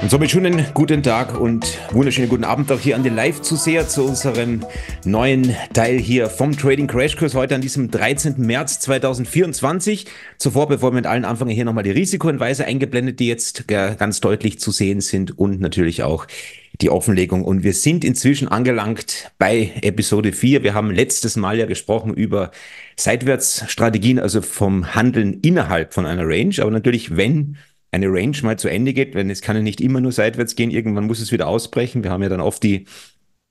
Und somit schönen guten Tag und wunderschönen guten Abend auch hier an den Live-Zuseher zu unserem neuen Teil hier vom Trading Crash Kurs heute an diesem 13. März 2024. Zuvor, bevor wir mit allen anfangen, hier nochmal die Risikohinweise eingeblendet, die jetzt ganz deutlich zu sehen sind und natürlich auch die Offenlegung. Und wir sind inzwischen angelangt bei Episode 4. Wir haben letztes Mal ja gesprochen über Seitwärtsstrategien, also vom Handeln innerhalb von einer Range. Aber natürlich, wenn eine Range mal zu Ende geht, wenn es kann ja nicht immer nur seitwärts gehen, irgendwann muss es wieder ausbrechen. Wir haben ja dann oft die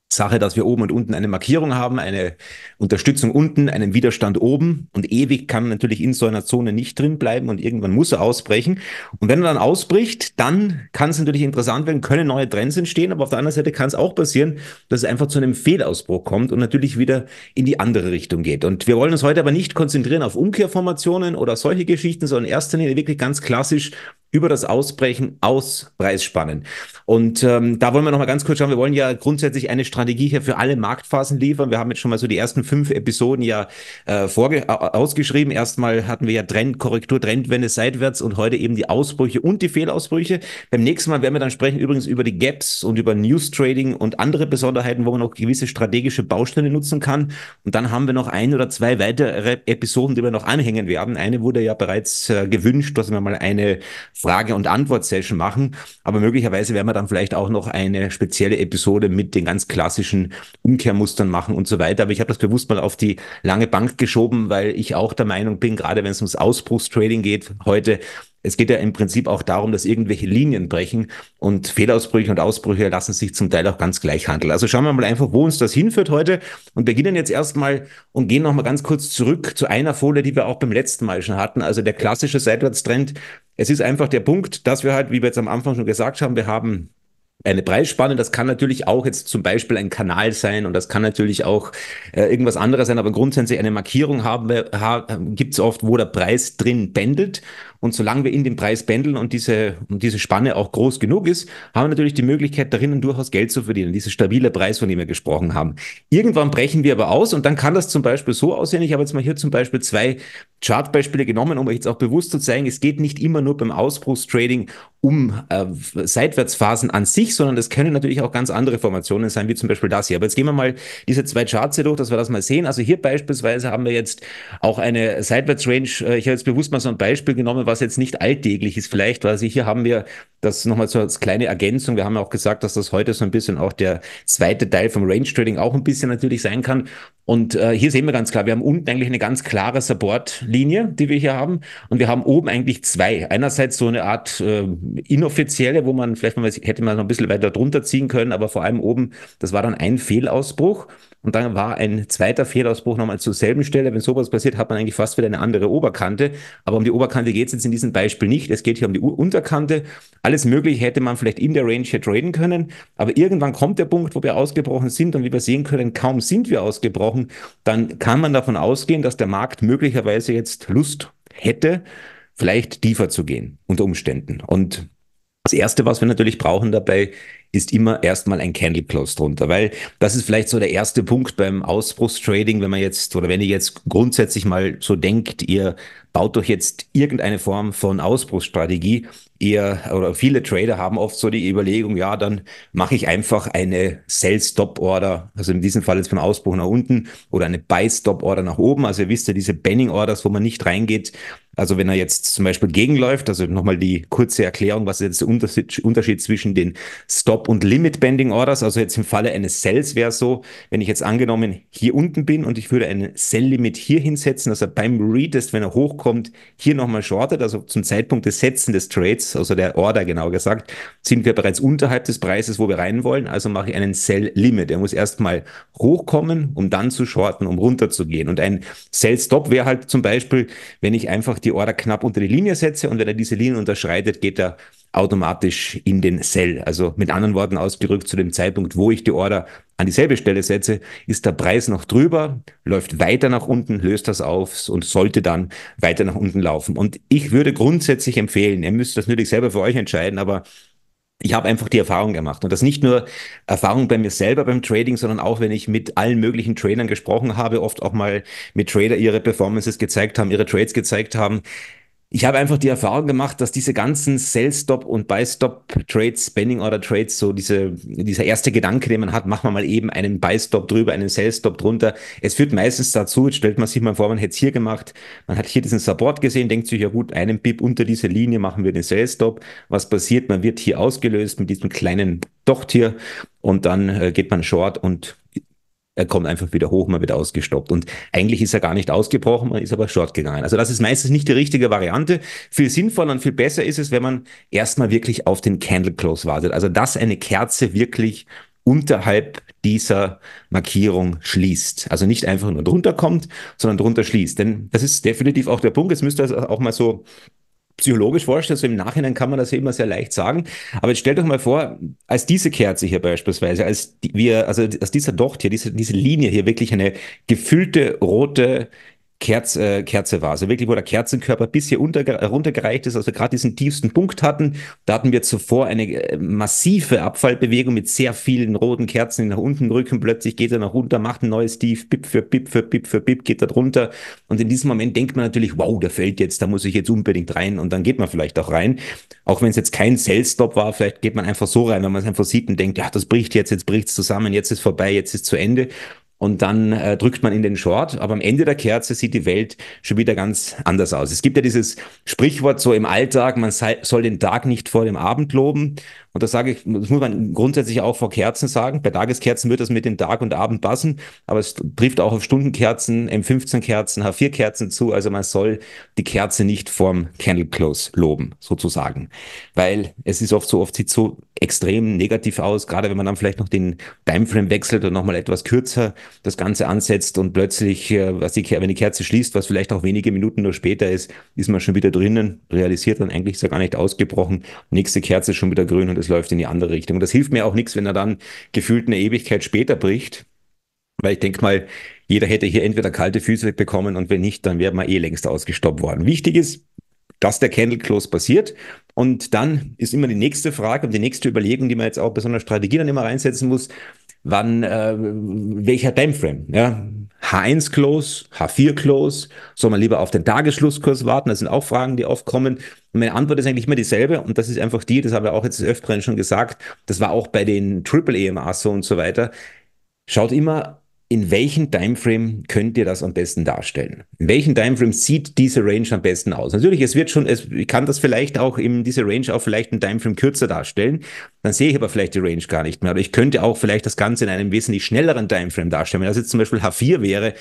Sache, dass wir oben und unten eine Markierung haben, eine Unterstützung unten, einen Widerstand oben und ewig kann natürlich in so einer Zone nicht drin bleiben und irgendwann muss er ausbrechen. Und wenn er dann ausbricht, dann kann es natürlich interessant werden, können neue Trends entstehen, aber auf der anderen Seite kann es auch passieren, dass es einfach zu einem Fehlausbruch kommt und natürlich wieder in die andere Richtung geht. Und wir wollen uns heute aber nicht konzentrieren auf Umkehrformationen oder solche Geschichten, sondern erst wirklich ganz klassisch über das Ausbrechen aus Preisspannen. Und ähm, da wollen wir nochmal ganz kurz schauen. Wir wollen ja grundsätzlich eine Strategie hier für alle Marktphasen liefern. Wir haben jetzt schon mal so die ersten fünf Episoden ja äh, vorge ausgeschrieben. Erstmal hatten wir ja Trend, Korrektur, Trendwende seitwärts und heute eben die Ausbrüche und die Fehlausbrüche. Beim nächsten Mal werden wir dann sprechen übrigens über die Gaps und über News Trading und andere Besonderheiten, wo man auch gewisse strategische Bausteine nutzen kann. Und dann haben wir noch ein oder zwei weitere Episoden, die wir noch anhängen werden. Eine wurde ja bereits äh, gewünscht, dass wir mal eine Frage- und Antwort-Session machen. Aber möglicherweise werden wir dann vielleicht auch noch eine spezielle Episode mit den ganz klassischen Umkehrmustern machen und so weiter. Aber ich habe das bewusst mal auf die lange Bank geschoben, weil ich auch der Meinung bin, gerade wenn es ums Ausbruchstrading geht heute, es geht ja im Prinzip auch darum, dass irgendwelche Linien brechen und Fehlausbrüche und Ausbrüche lassen sich zum Teil auch ganz gleich handeln. Also schauen wir mal einfach, wo uns das hinführt heute und beginnen jetzt erstmal und gehen nochmal ganz kurz zurück zu einer Folie, die wir auch beim letzten Mal schon hatten. Also der klassische Seitwärtstrend, es ist einfach der Punkt, dass wir halt, wie wir jetzt am Anfang schon gesagt haben, wir haben eine Preisspanne, das kann natürlich auch jetzt zum Beispiel ein Kanal sein und das kann natürlich auch äh, irgendwas anderes sein, aber grundsätzlich eine Markierung haben wir, ha, gibt es oft, wo der Preis drin pendelt und solange wir in dem Preis pendeln und diese, und diese Spanne auch groß genug ist, haben wir natürlich die Möglichkeit, darinnen durchaus Geld zu verdienen. Dieser stabile Preis, von dem wir gesprochen haben. Irgendwann brechen wir aber aus und dann kann das zum Beispiel so aussehen. Ich habe jetzt mal hier zum Beispiel zwei Chartbeispiele genommen, um euch jetzt auch bewusst zu zeigen, es geht nicht immer nur beim Ausbruchstrading um äh, Seitwärtsphasen an sich, sondern es können natürlich auch ganz andere Formationen sein, wie zum Beispiel das hier. Aber jetzt gehen wir mal diese zwei Charts hier durch, dass wir das mal sehen. Also hier beispielsweise haben wir jetzt auch eine Seitwärtsrange. Äh, ich habe jetzt bewusst mal so ein Beispiel genommen, was jetzt nicht alltäglich ist. Vielleicht, weil also hier haben wir das nochmal so als kleine Ergänzung. Wir haben ja auch gesagt, dass das heute so ein bisschen auch der zweite Teil vom Range Trading auch ein bisschen natürlich sein kann. Und äh, hier sehen wir ganz klar, wir haben unten eigentlich eine ganz klare Support-Linie, die wir hier haben. Und wir haben oben eigentlich zwei. Einerseits so eine Art äh, inoffizielle, wo man vielleicht mal, hätte man noch ein bisschen weiter drunter ziehen können, aber vor allem oben, das war dann ein Fehlausbruch. Und dann war ein zweiter Fehlausbruch nochmal zur selben Stelle. Wenn sowas passiert, hat man eigentlich fast wieder eine andere Oberkante. Aber um die Oberkante geht es jetzt in diesem Beispiel nicht. Es geht hier um die U Unterkante. Alles Mögliche hätte man vielleicht in der Range hier traden können. Aber irgendwann kommt der Punkt, wo wir ausgebrochen sind. Und wie wir sehen können, kaum sind wir ausgebrochen. Dann kann man davon ausgehen, dass der Markt möglicherweise jetzt Lust hätte, vielleicht tiefer zu gehen unter Umständen. Und das Erste, was wir natürlich brauchen dabei, ist immer erstmal ein Candle Close drunter, weil das ist vielleicht so der erste Punkt beim Ausbruchstrading, wenn man jetzt oder wenn ihr jetzt grundsätzlich mal so denkt, ihr baut doch jetzt irgendeine Form von Ausbruchsstrategie. Eher, oder viele Trader haben oft so die Überlegung, ja, dann mache ich einfach eine Sell-Stop-Order, also in diesem Fall jetzt von Ausbruch nach unten oder eine Buy-Stop-Order nach oben. Also ihr wisst ja, diese Banning-Orders, wo man nicht reingeht. Also wenn er jetzt zum Beispiel gegenläuft, also nochmal die kurze Erklärung, was ist jetzt der Unterschied, zwischen den Stop- und Limit-Bending-Orders. Also jetzt im Falle eines Sells wäre es so, wenn ich jetzt angenommen hier unten bin und ich würde einen Sell-Limit hier hinsetzen, also beim Retest, wenn er hochkommt, kommt, hier nochmal shortet, also zum Zeitpunkt des Setzen des Trades, also der Order genau gesagt, sind wir bereits unterhalb des Preises, wo wir rein wollen, also mache ich einen Sell Limit. Er muss erstmal hochkommen, um dann zu shorten, um runterzugehen. Und ein Sell Stop wäre halt zum Beispiel, wenn ich einfach die Order knapp unter die Linie setze und wenn er diese Linie unterschreitet, geht er automatisch in den Sell. Also mit anderen Worten ausgedrückt, zu dem Zeitpunkt, wo ich die Order an dieselbe Stelle setze, ist der Preis noch drüber, läuft weiter nach unten, löst das auf und sollte dann weiter nach unten laufen. Und ich würde grundsätzlich empfehlen, ihr müsst das natürlich selber für euch entscheiden, aber ich habe einfach die Erfahrung gemacht und das nicht nur Erfahrung bei mir selber beim Trading, sondern auch wenn ich mit allen möglichen Trainern gesprochen habe, oft auch mal mit Trader ihre Performances gezeigt haben, ihre Trades gezeigt haben ich habe einfach die Erfahrung gemacht, dass diese ganzen Sell-Stop und Buy-Stop-Trades, Spending-Order-Trades, so diese, dieser erste Gedanke, den man hat, machen wir mal eben einen Buy-Stop drüber, einen Sell-Stop drunter. Es führt meistens dazu, jetzt stellt man sich mal vor, man hätte es hier gemacht, man hat hier diesen Support gesehen, denkt sich, ja gut, einen Pip unter diese Linie machen wir den Sell-Stop. Was passiert? Man wird hier ausgelöst mit diesem kleinen Docht hier und dann äh, geht man short und er kommt einfach wieder hoch, man wird ausgestoppt. Und eigentlich ist er gar nicht ausgebrochen, man ist aber short gegangen. Also das ist meistens nicht die richtige Variante. Viel sinnvoller und viel besser ist es, wenn man erstmal wirklich auf den Candle Close wartet. Also dass eine Kerze wirklich unterhalb dieser Markierung schließt. Also nicht einfach nur drunter kommt, sondern drunter schließt. Denn das ist definitiv auch der Punkt. Jetzt müsst ihr das auch mal so psychologisch vorstellt, also im Nachhinein kann man das ja immer sehr leicht sagen. Aber jetzt stellt euch mal vor, als diese Kerze hier beispielsweise, als die, wir, also als dieser Docht hier, diese, diese Linie hier wirklich eine gefüllte rote Kerz, äh, Kerze war. Also wirklich, wo der Kerzenkörper bis hier unter, runtergereicht ist, also gerade diesen tiefsten Punkt hatten. Da hatten wir zuvor eine äh, massive Abfallbewegung mit sehr vielen roten Kerzen, die nach unten rücken. Plötzlich geht er nach runter, macht ein neues Tief, Bip für Bip für Bip für Bip, geht da drunter. Und in diesem Moment denkt man natürlich, wow, der fällt jetzt, da muss ich jetzt unbedingt rein. Und dann geht man vielleicht auch rein. Auch wenn es jetzt kein Sales-Stop war, vielleicht geht man einfach so rein, wenn man es einfach sieht und denkt, ja, das bricht jetzt, jetzt bricht es zusammen, jetzt ist vorbei, jetzt ist zu Ende und dann äh, drückt man in den Short, aber am Ende der Kerze sieht die Welt schon wieder ganz anders aus. Es gibt ja dieses Sprichwort so im Alltag, man sei, soll den Tag nicht vor dem Abend loben und das sage ich, das muss man grundsätzlich auch vor Kerzen sagen. Bei Tageskerzen wird das mit den Tag und Abend passen, aber es trifft auch auf Stundenkerzen, M15-Kerzen, H4-Kerzen zu. Also man soll die Kerze nicht vorm Candle Close loben, sozusagen. Weil es ist oft so, oft sieht so extrem negativ aus, gerade wenn man dann vielleicht noch den Timeframe wechselt und nochmal etwas kürzer das Ganze ansetzt und plötzlich, äh, was die, wenn die Kerze schließt, was vielleicht auch wenige Minuten nur später ist, ist man schon wieder drinnen, realisiert dann eigentlich ist er gar nicht ausgebrochen, nächste Kerze ist schon wieder grün und es es läuft in die andere Richtung. Das hilft mir auch nichts, wenn er dann gefühlt eine Ewigkeit später bricht, weil ich denke mal, jeder hätte hier entweder kalte Füße bekommen und wenn nicht, dann wäre man eh längst ausgestoppt worden. Wichtig ist, dass der Candle Close passiert. Und dann ist immer die nächste Frage und die nächste Überlegung, die man jetzt auch bei so einer Strategie dann immer reinsetzen muss, wann, äh, welcher Timeframe, ja? H1-Close, H4-Close? Soll man lieber auf den Tagesschlusskurs warten? Das sind auch Fragen, die oft kommen. Und meine Antwort ist eigentlich immer dieselbe. Und das ist einfach die, das habe ich auch jetzt öfter schon gesagt. Das war auch bei den Triple EMAs so und so weiter. Schaut immer in welchem Timeframe könnt ihr das am besten darstellen? In welchem Timeframe sieht diese Range am besten aus? Natürlich, es wird schon, es ich kann das vielleicht auch in dieser Range auch vielleicht einen Timeframe kürzer darstellen. Dann sehe ich aber vielleicht die Range gar nicht mehr. Aber ich könnte auch vielleicht das Ganze in einem wesentlich schnelleren Timeframe darstellen. Wenn das jetzt zum Beispiel H4 wäre,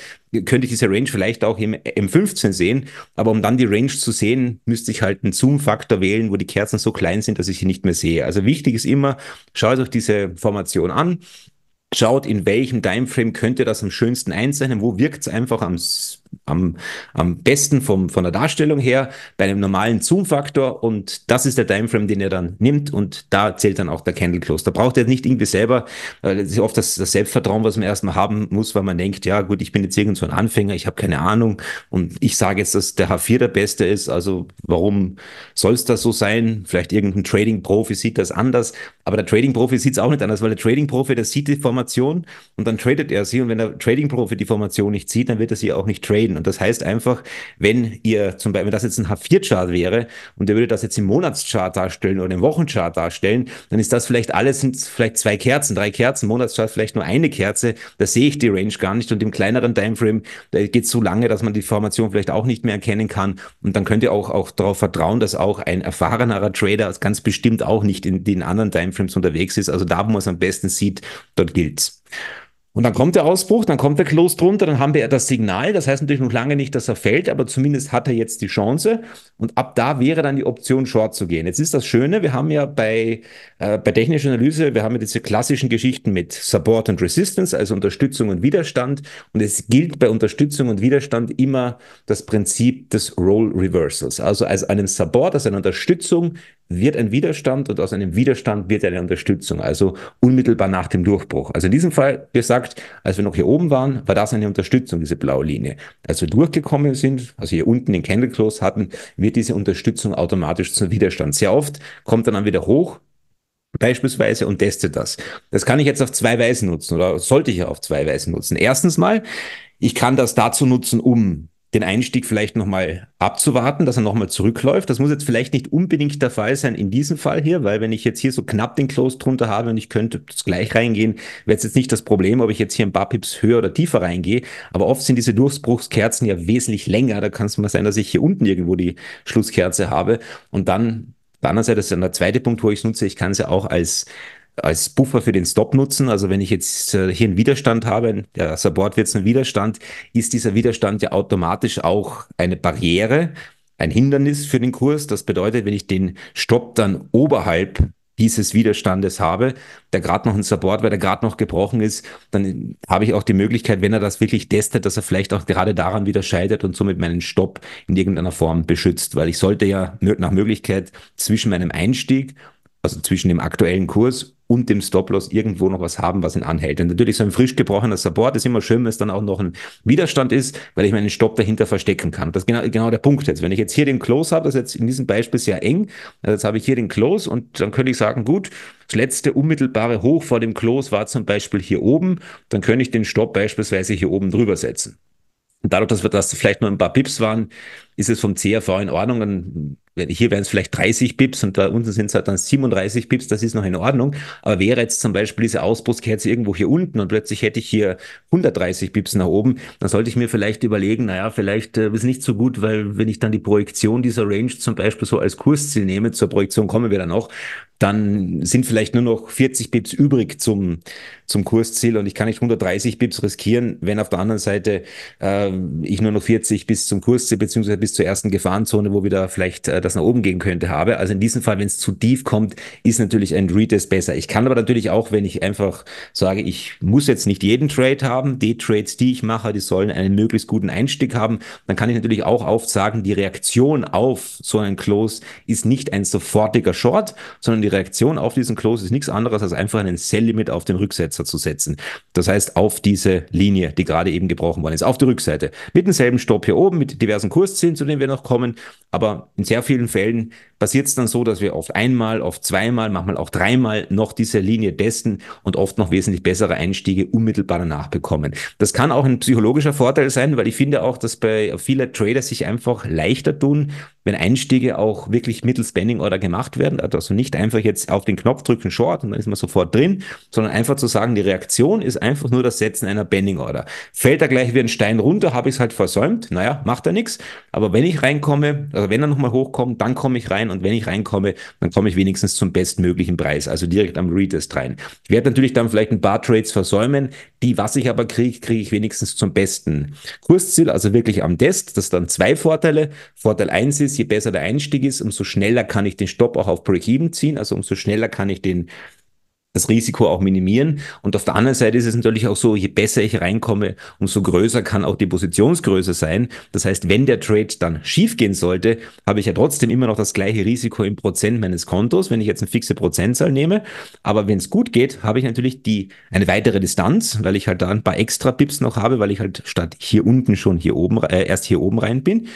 könnte ich diese Range vielleicht auch im M15 sehen. Aber um dann die Range zu sehen, müsste ich halt einen Zoom-Faktor wählen, wo die Kerzen so klein sind, dass ich sie nicht mehr sehe. Also wichtig ist immer, schaut euch diese Formation an schaut, in welchem Timeframe könnte das am schönsten einzeichnen, wo wirkt es einfach am, am, am besten vom, von der Darstellung her, bei einem normalen Zoom-Faktor und das ist der Timeframe, den ihr dann nimmt und da zählt dann auch der Candle Close. Da braucht ihr nicht irgendwie selber, äh, das ist oft das, das Selbstvertrauen, was man erstmal haben muss, weil man denkt, ja gut, ich bin jetzt irgend so ein Anfänger, ich habe keine Ahnung und ich sage jetzt, dass der H4 der Beste ist, also warum soll es das so sein? Vielleicht irgendein Trading-Profi sieht das anders, aber der Trading-Profi sieht es auch nicht anders, weil der Trading-Profi, der sieht die vom Formation und dann tradet er sie. Und wenn der Trading Profi die Formation nicht sieht, dann wird er sie auch nicht traden. Und das heißt einfach, wenn ihr zum Beispiel, wenn das jetzt ein H4-Chart wäre und ihr würde das jetzt im Monatschart darstellen oder im Wochenchart darstellen, dann ist das vielleicht alles, sind vielleicht zwei Kerzen, drei Kerzen, Monatschart vielleicht nur eine Kerze. Da sehe ich die Range gar nicht. Und im kleineren Timeframe, da geht es so lange, dass man die Formation vielleicht auch nicht mehr erkennen kann. Und dann könnt ihr auch, auch darauf vertrauen, dass auch ein erfahrenerer Trader ganz bestimmt auch nicht in den anderen Timeframes unterwegs ist. Also da, wo man es am besten sieht, dort gilt Bild. Und dann kommt der Ausbruch, dann kommt der Kloß drunter, dann haben wir das Signal. Das heißt natürlich noch lange nicht, dass er fällt, aber zumindest hat er jetzt die Chance. Und ab da wäre dann die Option, Short zu gehen. Jetzt ist das Schöne, wir haben ja bei, äh, bei technischer Analyse, wir haben ja diese klassischen Geschichten mit Support und Resistance, also Unterstützung und Widerstand. Und es gilt bei Unterstützung und Widerstand immer das Prinzip des Role Reversals. Also als einem Support, als einer Unterstützung wird ein Widerstand und aus einem Widerstand wird eine Unterstützung, also unmittelbar nach dem Durchbruch. Also in diesem Fall gesagt, als wir noch hier oben waren, war das eine Unterstützung, diese blaue Linie. Als wir durchgekommen sind, also hier unten den Candle Close hatten, wird diese Unterstützung automatisch zum Widerstand. Sehr oft kommt er dann wieder hoch, beispielsweise und testet das. Das kann ich jetzt auf zwei Weisen nutzen oder sollte ich auf zwei Weisen nutzen. Erstens mal, ich kann das dazu nutzen, um den Einstieg vielleicht nochmal abzuwarten, dass er nochmal zurückläuft. Das muss jetzt vielleicht nicht unbedingt der Fall sein in diesem Fall hier, weil wenn ich jetzt hier so knapp den Close drunter habe und ich könnte gleich reingehen, wäre es jetzt nicht das Problem, ob ich jetzt hier ein paar Pips höher oder tiefer reingehe. Aber oft sind diese Durchbruchskerzen ja wesentlich länger. Da kann es mal sein, dass ich hier unten irgendwo die Schlusskerze habe und dann andererseits ist dann der zweite Punkt, wo ich es nutze. Ich kann es ja auch als als Buffer für den Stop nutzen. Also wenn ich jetzt äh, hier einen Widerstand habe, der Support wird zum Widerstand, ist dieser Widerstand ja automatisch auch eine Barriere, ein Hindernis für den Kurs. Das bedeutet, wenn ich den Stop dann oberhalb dieses Widerstandes habe, der gerade noch ein Support, weil der gerade noch gebrochen ist, dann habe ich auch die Möglichkeit, wenn er das wirklich testet, dass er vielleicht auch gerade daran wieder scheitert und somit meinen Stopp in irgendeiner Form beschützt, weil ich sollte ja nach Möglichkeit zwischen meinem Einstieg, also zwischen dem aktuellen Kurs und dem Stop-Loss irgendwo noch was haben, was ihn anhält. Und natürlich so ein frisch gebrochener Support ist immer schön, wenn es dann auch noch ein Widerstand ist, weil ich meinen Stopp dahinter verstecken kann. Das ist genau, genau der Punkt jetzt. Wenn ich jetzt hier den Close habe, das ist jetzt in diesem Beispiel sehr eng, also jetzt habe ich hier den Close und dann könnte ich sagen, gut, das letzte unmittelbare Hoch vor dem Close war zum Beispiel hier oben, dann könnte ich den Stopp beispielsweise hier oben drüber setzen. Und dadurch, dass wir das vielleicht nur ein paar Pips waren, ist es vom CRV in Ordnung. Dann hier wären es vielleicht 30 Pips und da unten sind es halt dann 37 Pips, das ist noch in Ordnung. Aber wäre jetzt zum Beispiel diese Ausbruchskerze irgendwo hier unten und plötzlich hätte ich hier 130 Pips nach oben, dann sollte ich mir vielleicht überlegen, naja, vielleicht äh, ist nicht so gut, weil wenn ich dann die Projektion dieser Range zum Beispiel so als Kursziel nehme, zur Projektion kommen wir dann noch, dann sind vielleicht nur noch 40 Pips übrig zum, zum Kursziel und ich kann nicht 130 Pips riskieren, wenn auf der anderen Seite äh, ich nur noch 40 bis zum Kursziel beziehungsweise bis zur ersten Gefahrenzone, wo wieder vielleicht äh, das nach oben gehen könnte, habe. Also in diesem Fall, wenn es zu tief kommt, ist natürlich ein Retest besser. Ich kann aber natürlich auch, wenn ich einfach sage, ich muss jetzt nicht jeden Trade haben, die Trades, die ich mache, die sollen einen möglichst guten Einstieg haben, dann kann ich natürlich auch oft sagen, die Reaktion auf so einen Close ist nicht ein sofortiger Short, sondern die Reaktion auf diesen Close ist nichts anderes als einfach einen Sell-Limit auf den Rücksetzer zu setzen. Das heißt, auf diese Linie, die gerade eben gebrochen worden ist, auf der Rückseite. Mit demselben Stopp hier oben, mit diversen Kurszielen, zu denen wir noch kommen, aber in sehr vielen vielen Fällen passiert es dann so, dass wir oft einmal, oft zweimal, manchmal auch dreimal noch diese Linie testen und oft noch wesentlich bessere Einstiege unmittelbar danach bekommen. Das kann auch ein psychologischer Vorteil sein, weil ich finde auch, dass bei vielen Trader sich einfach leichter tun, wenn Einstiege auch wirklich mittels Spending Order gemacht werden, also nicht einfach jetzt auf den Knopf drücken Short und dann ist man sofort drin, sondern einfach zu sagen, die Reaktion ist einfach nur das Setzen einer Bending Order. Fällt da gleich wie ein Stein runter, habe ich es halt versäumt, naja, macht er nichts. Aber wenn ich reinkomme, also wenn er nochmal hochkommt, dann komme ich rein rein und wenn ich reinkomme, dann komme ich wenigstens zum bestmöglichen Preis, also direkt am Retest rein. Ich werde natürlich dann vielleicht ein paar Trades versäumen, die, was ich aber kriege, kriege ich wenigstens zum besten Kursziel, also wirklich am Test. Das dann zwei Vorteile. Vorteil eins ist, je besser der Einstieg ist, umso schneller kann ich den Stopp auch auf Break-Even ziehen, also umso schneller kann ich den das Risiko auch minimieren. Und auf der anderen Seite ist es natürlich auch so, je besser ich reinkomme, umso größer kann auch die Positionsgröße sein. Das heißt, wenn der Trade dann schiefgehen sollte, habe ich ja trotzdem immer noch das gleiche Risiko im Prozent meines Kontos, wenn ich jetzt eine fixe Prozentzahl nehme. Aber wenn es gut geht, habe ich natürlich die, eine weitere Distanz, weil ich halt da ein paar extra Pips noch habe, weil ich halt statt hier unten schon hier oben, äh, erst hier oben rein bin.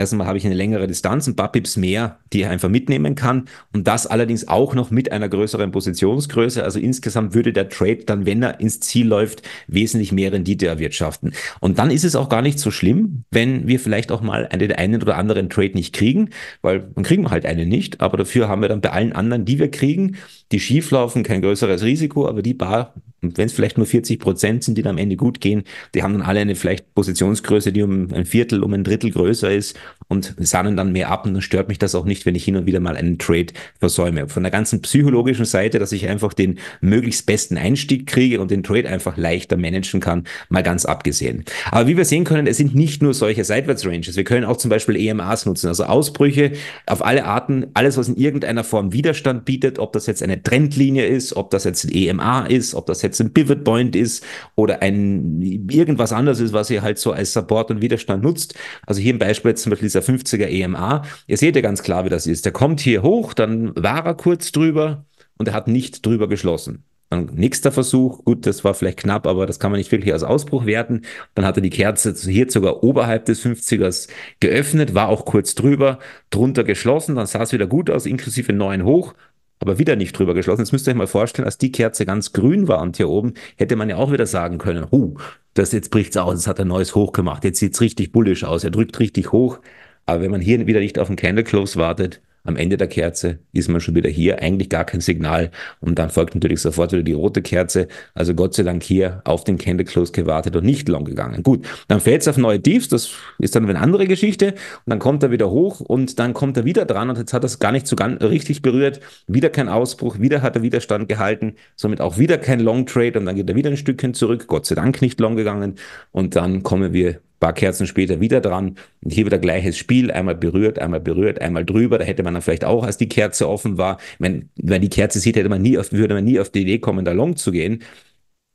Erstmal habe ich eine längere Distanz, ein paar Pips mehr, die ich einfach mitnehmen kann. Und das allerdings auch noch mit einer größeren Positionsgröße. Also insgesamt würde der Trade dann, wenn er ins Ziel läuft, wesentlich mehr Rendite erwirtschaften. Und dann ist es auch gar nicht so schlimm, wenn wir vielleicht auch mal den einen oder anderen Trade nicht kriegen, weil dann kriegen wir halt einen nicht. Aber dafür haben wir dann bei allen anderen, die wir kriegen, die schief laufen, kein größeres Risiko, aber die paar, wenn es vielleicht nur 40 Prozent sind, die dann am Ende gut gehen, die haben dann alle eine vielleicht Positionsgröße, die um ein Viertel, um ein Drittel größer ist und sahnen dann mehr ab und dann stört mich das auch nicht, wenn ich hin und wieder mal einen Trade versäume. Von der ganzen psychologischen Seite, dass ich einfach den möglichst besten Einstieg kriege und den Trade einfach leichter managen kann, mal ganz abgesehen. Aber wie wir sehen können, es sind nicht nur solche Seitwärtsranges. Wir können auch zum Beispiel EMAs nutzen, also Ausbrüche auf alle Arten, alles, was in irgendeiner Form Widerstand bietet, ob das jetzt eine Trendlinie ist, ob das jetzt ein EMA ist, ob das jetzt ein Pivot Point ist oder ein irgendwas anderes ist, was ihr halt so als Support und Widerstand nutzt. Also hier im Beispiel jetzt zum Beispiel dieser dieser 50er EMA. Ihr seht ja ganz klar, wie das ist. Der kommt hier hoch, dann war er kurz drüber und er hat nicht drüber geschlossen. Dann nächster Versuch, gut, das war vielleicht knapp, aber das kann man nicht wirklich als Ausbruch werten. Dann hat er die Kerze hier sogar oberhalb des 50ers geöffnet, war auch kurz drüber, drunter geschlossen, dann sah es wieder gut aus, inklusive neuen hoch, aber wieder nicht drüber geschlossen. Jetzt müsst ihr euch mal vorstellen, als die Kerze ganz grün war und hier oben, hätte man ja auch wieder sagen können, huh, das jetzt bricht's aus, jetzt hat ein neues Hoch gemacht, jetzt sieht's richtig bullisch aus, er drückt richtig hoch. Aber wenn man hier wieder nicht auf den Candle Close wartet, am Ende der Kerze ist man schon wieder hier, eigentlich gar kein Signal. Und dann folgt natürlich sofort wieder die rote Kerze. Also Gott sei Dank hier auf den Candle Close gewartet und nicht long gegangen. Gut, dann fällt es auf neue Tiefs, das ist dann eine andere Geschichte. Und dann kommt er wieder hoch und dann kommt er wieder dran und jetzt hat er es gar nicht so ganz richtig berührt. Wieder kein Ausbruch, wieder hat er Widerstand gehalten, somit auch wieder kein Long Trade und dann geht er wieder ein Stückchen zurück. Gott sei Dank nicht long gegangen. Und dann kommen wir paar Kerzen später wieder dran. Und hier wieder gleiches Spiel, einmal berührt, einmal berührt, einmal drüber. Da hätte man dann vielleicht auch, als die Kerze offen war, wenn, wenn die Kerze sieht, hätte man nie auf, würde man nie auf die Idee kommen, da long zu gehen.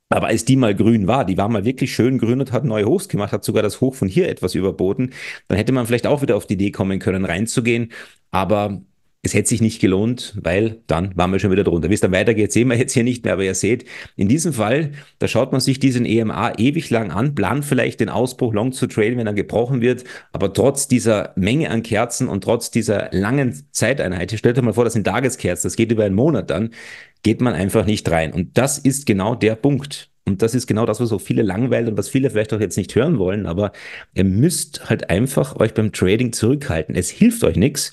Aber als die mal grün war, die war mal wirklich schön grün und hat neue Hochs gemacht, hat sogar das Hoch von hier etwas überboten, dann hätte man vielleicht auch wieder auf die Idee kommen können, reinzugehen. Aber es hätte sich nicht gelohnt, weil dann waren wir schon wieder drunter. Wie es dann weitergeht, sehen wir jetzt hier nicht mehr, aber ihr seht, in diesem Fall, da schaut man sich diesen EMA ewig lang an, plant vielleicht den Ausbruch long zu traden, wenn er gebrochen wird, aber trotz dieser Menge an Kerzen und trotz dieser langen Zeiteinheit, stellt euch mal vor, das sind Tageskerzen, das geht über einen Monat dann, geht man einfach nicht rein. Und das ist genau der Punkt. Und das ist genau das, was so viele langweilt und was viele vielleicht auch jetzt nicht hören wollen. Aber ihr müsst halt einfach euch beim Trading zurückhalten. Es hilft euch nichts,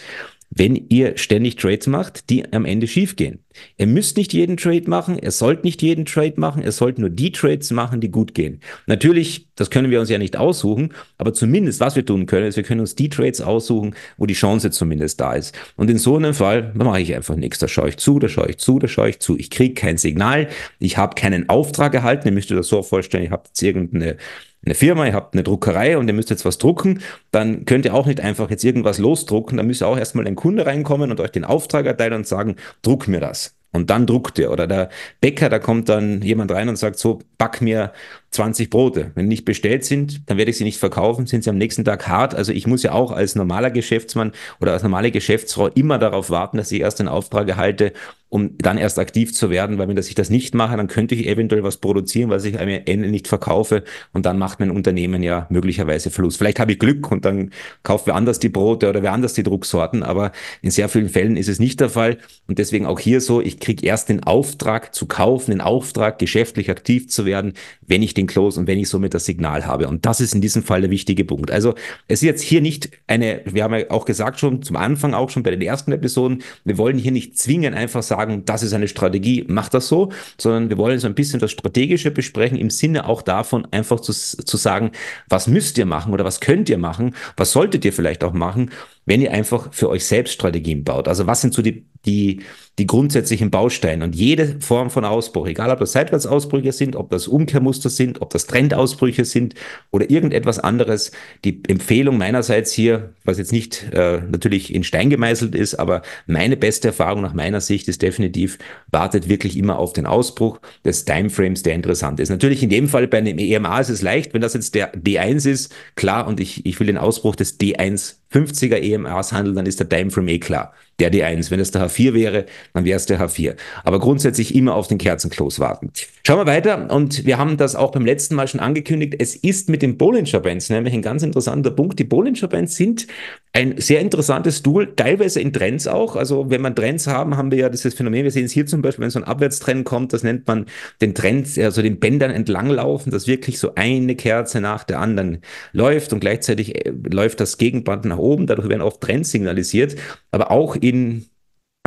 wenn ihr ständig Trades macht, die am Ende schiefgehen. Ihr müsst nicht jeden Trade machen, ihr sollt nicht jeden Trade machen, ihr sollt nur die Trades machen, die gut gehen. Natürlich, das können wir uns ja nicht aussuchen, aber zumindest was wir tun können, ist, wir können uns die Trades aussuchen, wo die Chance zumindest da ist. Und in so einem Fall da mache ich einfach nichts. Da schaue ich zu, da schaue ich zu, da schaue ich zu. Ich kriege kein Signal, ich habe keinen Auftrag erhalten, ihr müsst euch das so vorstellen, ihr habt jetzt irgendeine eine Firma, ihr habt eine Druckerei und ihr müsst jetzt was drucken, dann könnt ihr auch nicht einfach jetzt irgendwas losdrucken. dann müsst ihr auch erstmal ein Kunde reinkommen und euch den Auftrag erteilen und sagen, druck mir das. Und dann druckt ihr. Oder der Bäcker, da kommt dann jemand rein und sagt so, back mir 20 Brote. Wenn nicht bestellt sind, dann werde ich sie nicht verkaufen, sind sie am nächsten Tag hart. Also ich muss ja auch als normaler Geschäftsmann oder als normale Geschäftsfrau immer darauf warten, dass ich erst den Auftrag erhalte, um dann erst aktiv zu werden, weil wenn das ich das nicht mache, dann könnte ich eventuell was produzieren, was ich am Ende nicht verkaufe und dann macht mein Unternehmen ja möglicherweise Verlust. Vielleicht habe ich Glück und dann kauft wer anders die Brote oder wer anders die Drucksorten, aber in sehr vielen Fällen ist es nicht der Fall und deswegen auch hier so, ich kriege erst den Auftrag zu kaufen, den Auftrag geschäftlich aktiv zu werden werden, wenn ich den Close und wenn ich somit das Signal habe. Und das ist in diesem Fall der wichtige Punkt. Also es ist jetzt hier nicht eine, wir haben ja auch gesagt schon zum Anfang, auch schon bei den ersten Episoden, wir wollen hier nicht zwingend einfach sagen, das ist eine Strategie, mach das so, sondern wir wollen so ein bisschen das Strategische besprechen, im Sinne auch davon, einfach zu, zu sagen, was müsst ihr machen oder was könnt ihr machen, was solltet ihr vielleicht auch machen, wenn ihr einfach für euch selbst Strategien baut. Also was sind so die, die, die grundsätzlichen Bausteine? Und jede Form von Ausbruch, egal ob das Seitwärtsausbrüche sind, ob das Umkehrmuster sind, ob das Trendausbrüche sind oder irgendetwas anderes, die Empfehlung meinerseits hier, was jetzt nicht äh, natürlich in Stein gemeißelt ist, aber meine beste Erfahrung nach meiner Sicht ist definitiv, wartet wirklich immer auf den Ausbruch des Timeframes, der interessant ist. Natürlich in dem Fall bei einem EMA ist es leicht, wenn das jetzt der D1 ist, klar, und ich, ich will den Ausbruch des D1 50er EMAs handelt, dann ist der Timeframe eh klar der D1. Wenn es der H4 wäre, dann wäre es der H4. Aber grundsätzlich immer auf den Kerzenklos warten. Schauen wir weiter und wir haben das auch beim letzten Mal schon angekündigt. Es ist mit den Bollinger Bands nämlich ein ganz interessanter Punkt. Die Bollinger Bands sind ein sehr interessantes Tool, teilweise in Trends auch. Also wenn man Trends haben, haben wir ja dieses Phänomen. Wir sehen es hier zum Beispiel, wenn so ein Abwärtstrend kommt, das nennt man den Trends, also den Bändern entlanglaufen, dass wirklich so eine Kerze nach der anderen läuft und gleichzeitig äh, läuft das Gegenband nach oben. Dadurch werden oft Trends signalisiert, aber auch in in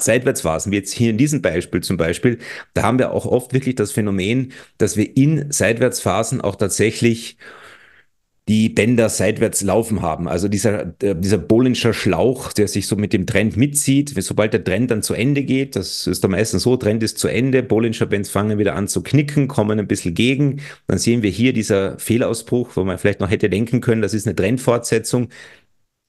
Seitwärtsphasen, wie jetzt hier in diesem Beispiel zum Beispiel, da haben wir auch oft wirklich das Phänomen, dass wir in Seitwärtsphasen auch tatsächlich die Bänder seitwärts laufen haben. Also dieser, äh, dieser Bollinger Schlauch, der sich so mit dem Trend mitzieht, sobald der Trend dann zu Ende geht, das ist dann meistens so, Trend ist zu Ende, Bollinger Bands fangen wieder an zu knicken, kommen ein bisschen gegen, dann sehen wir hier dieser Fehlausbruch, wo man vielleicht noch hätte denken können, das ist eine Trendfortsetzung,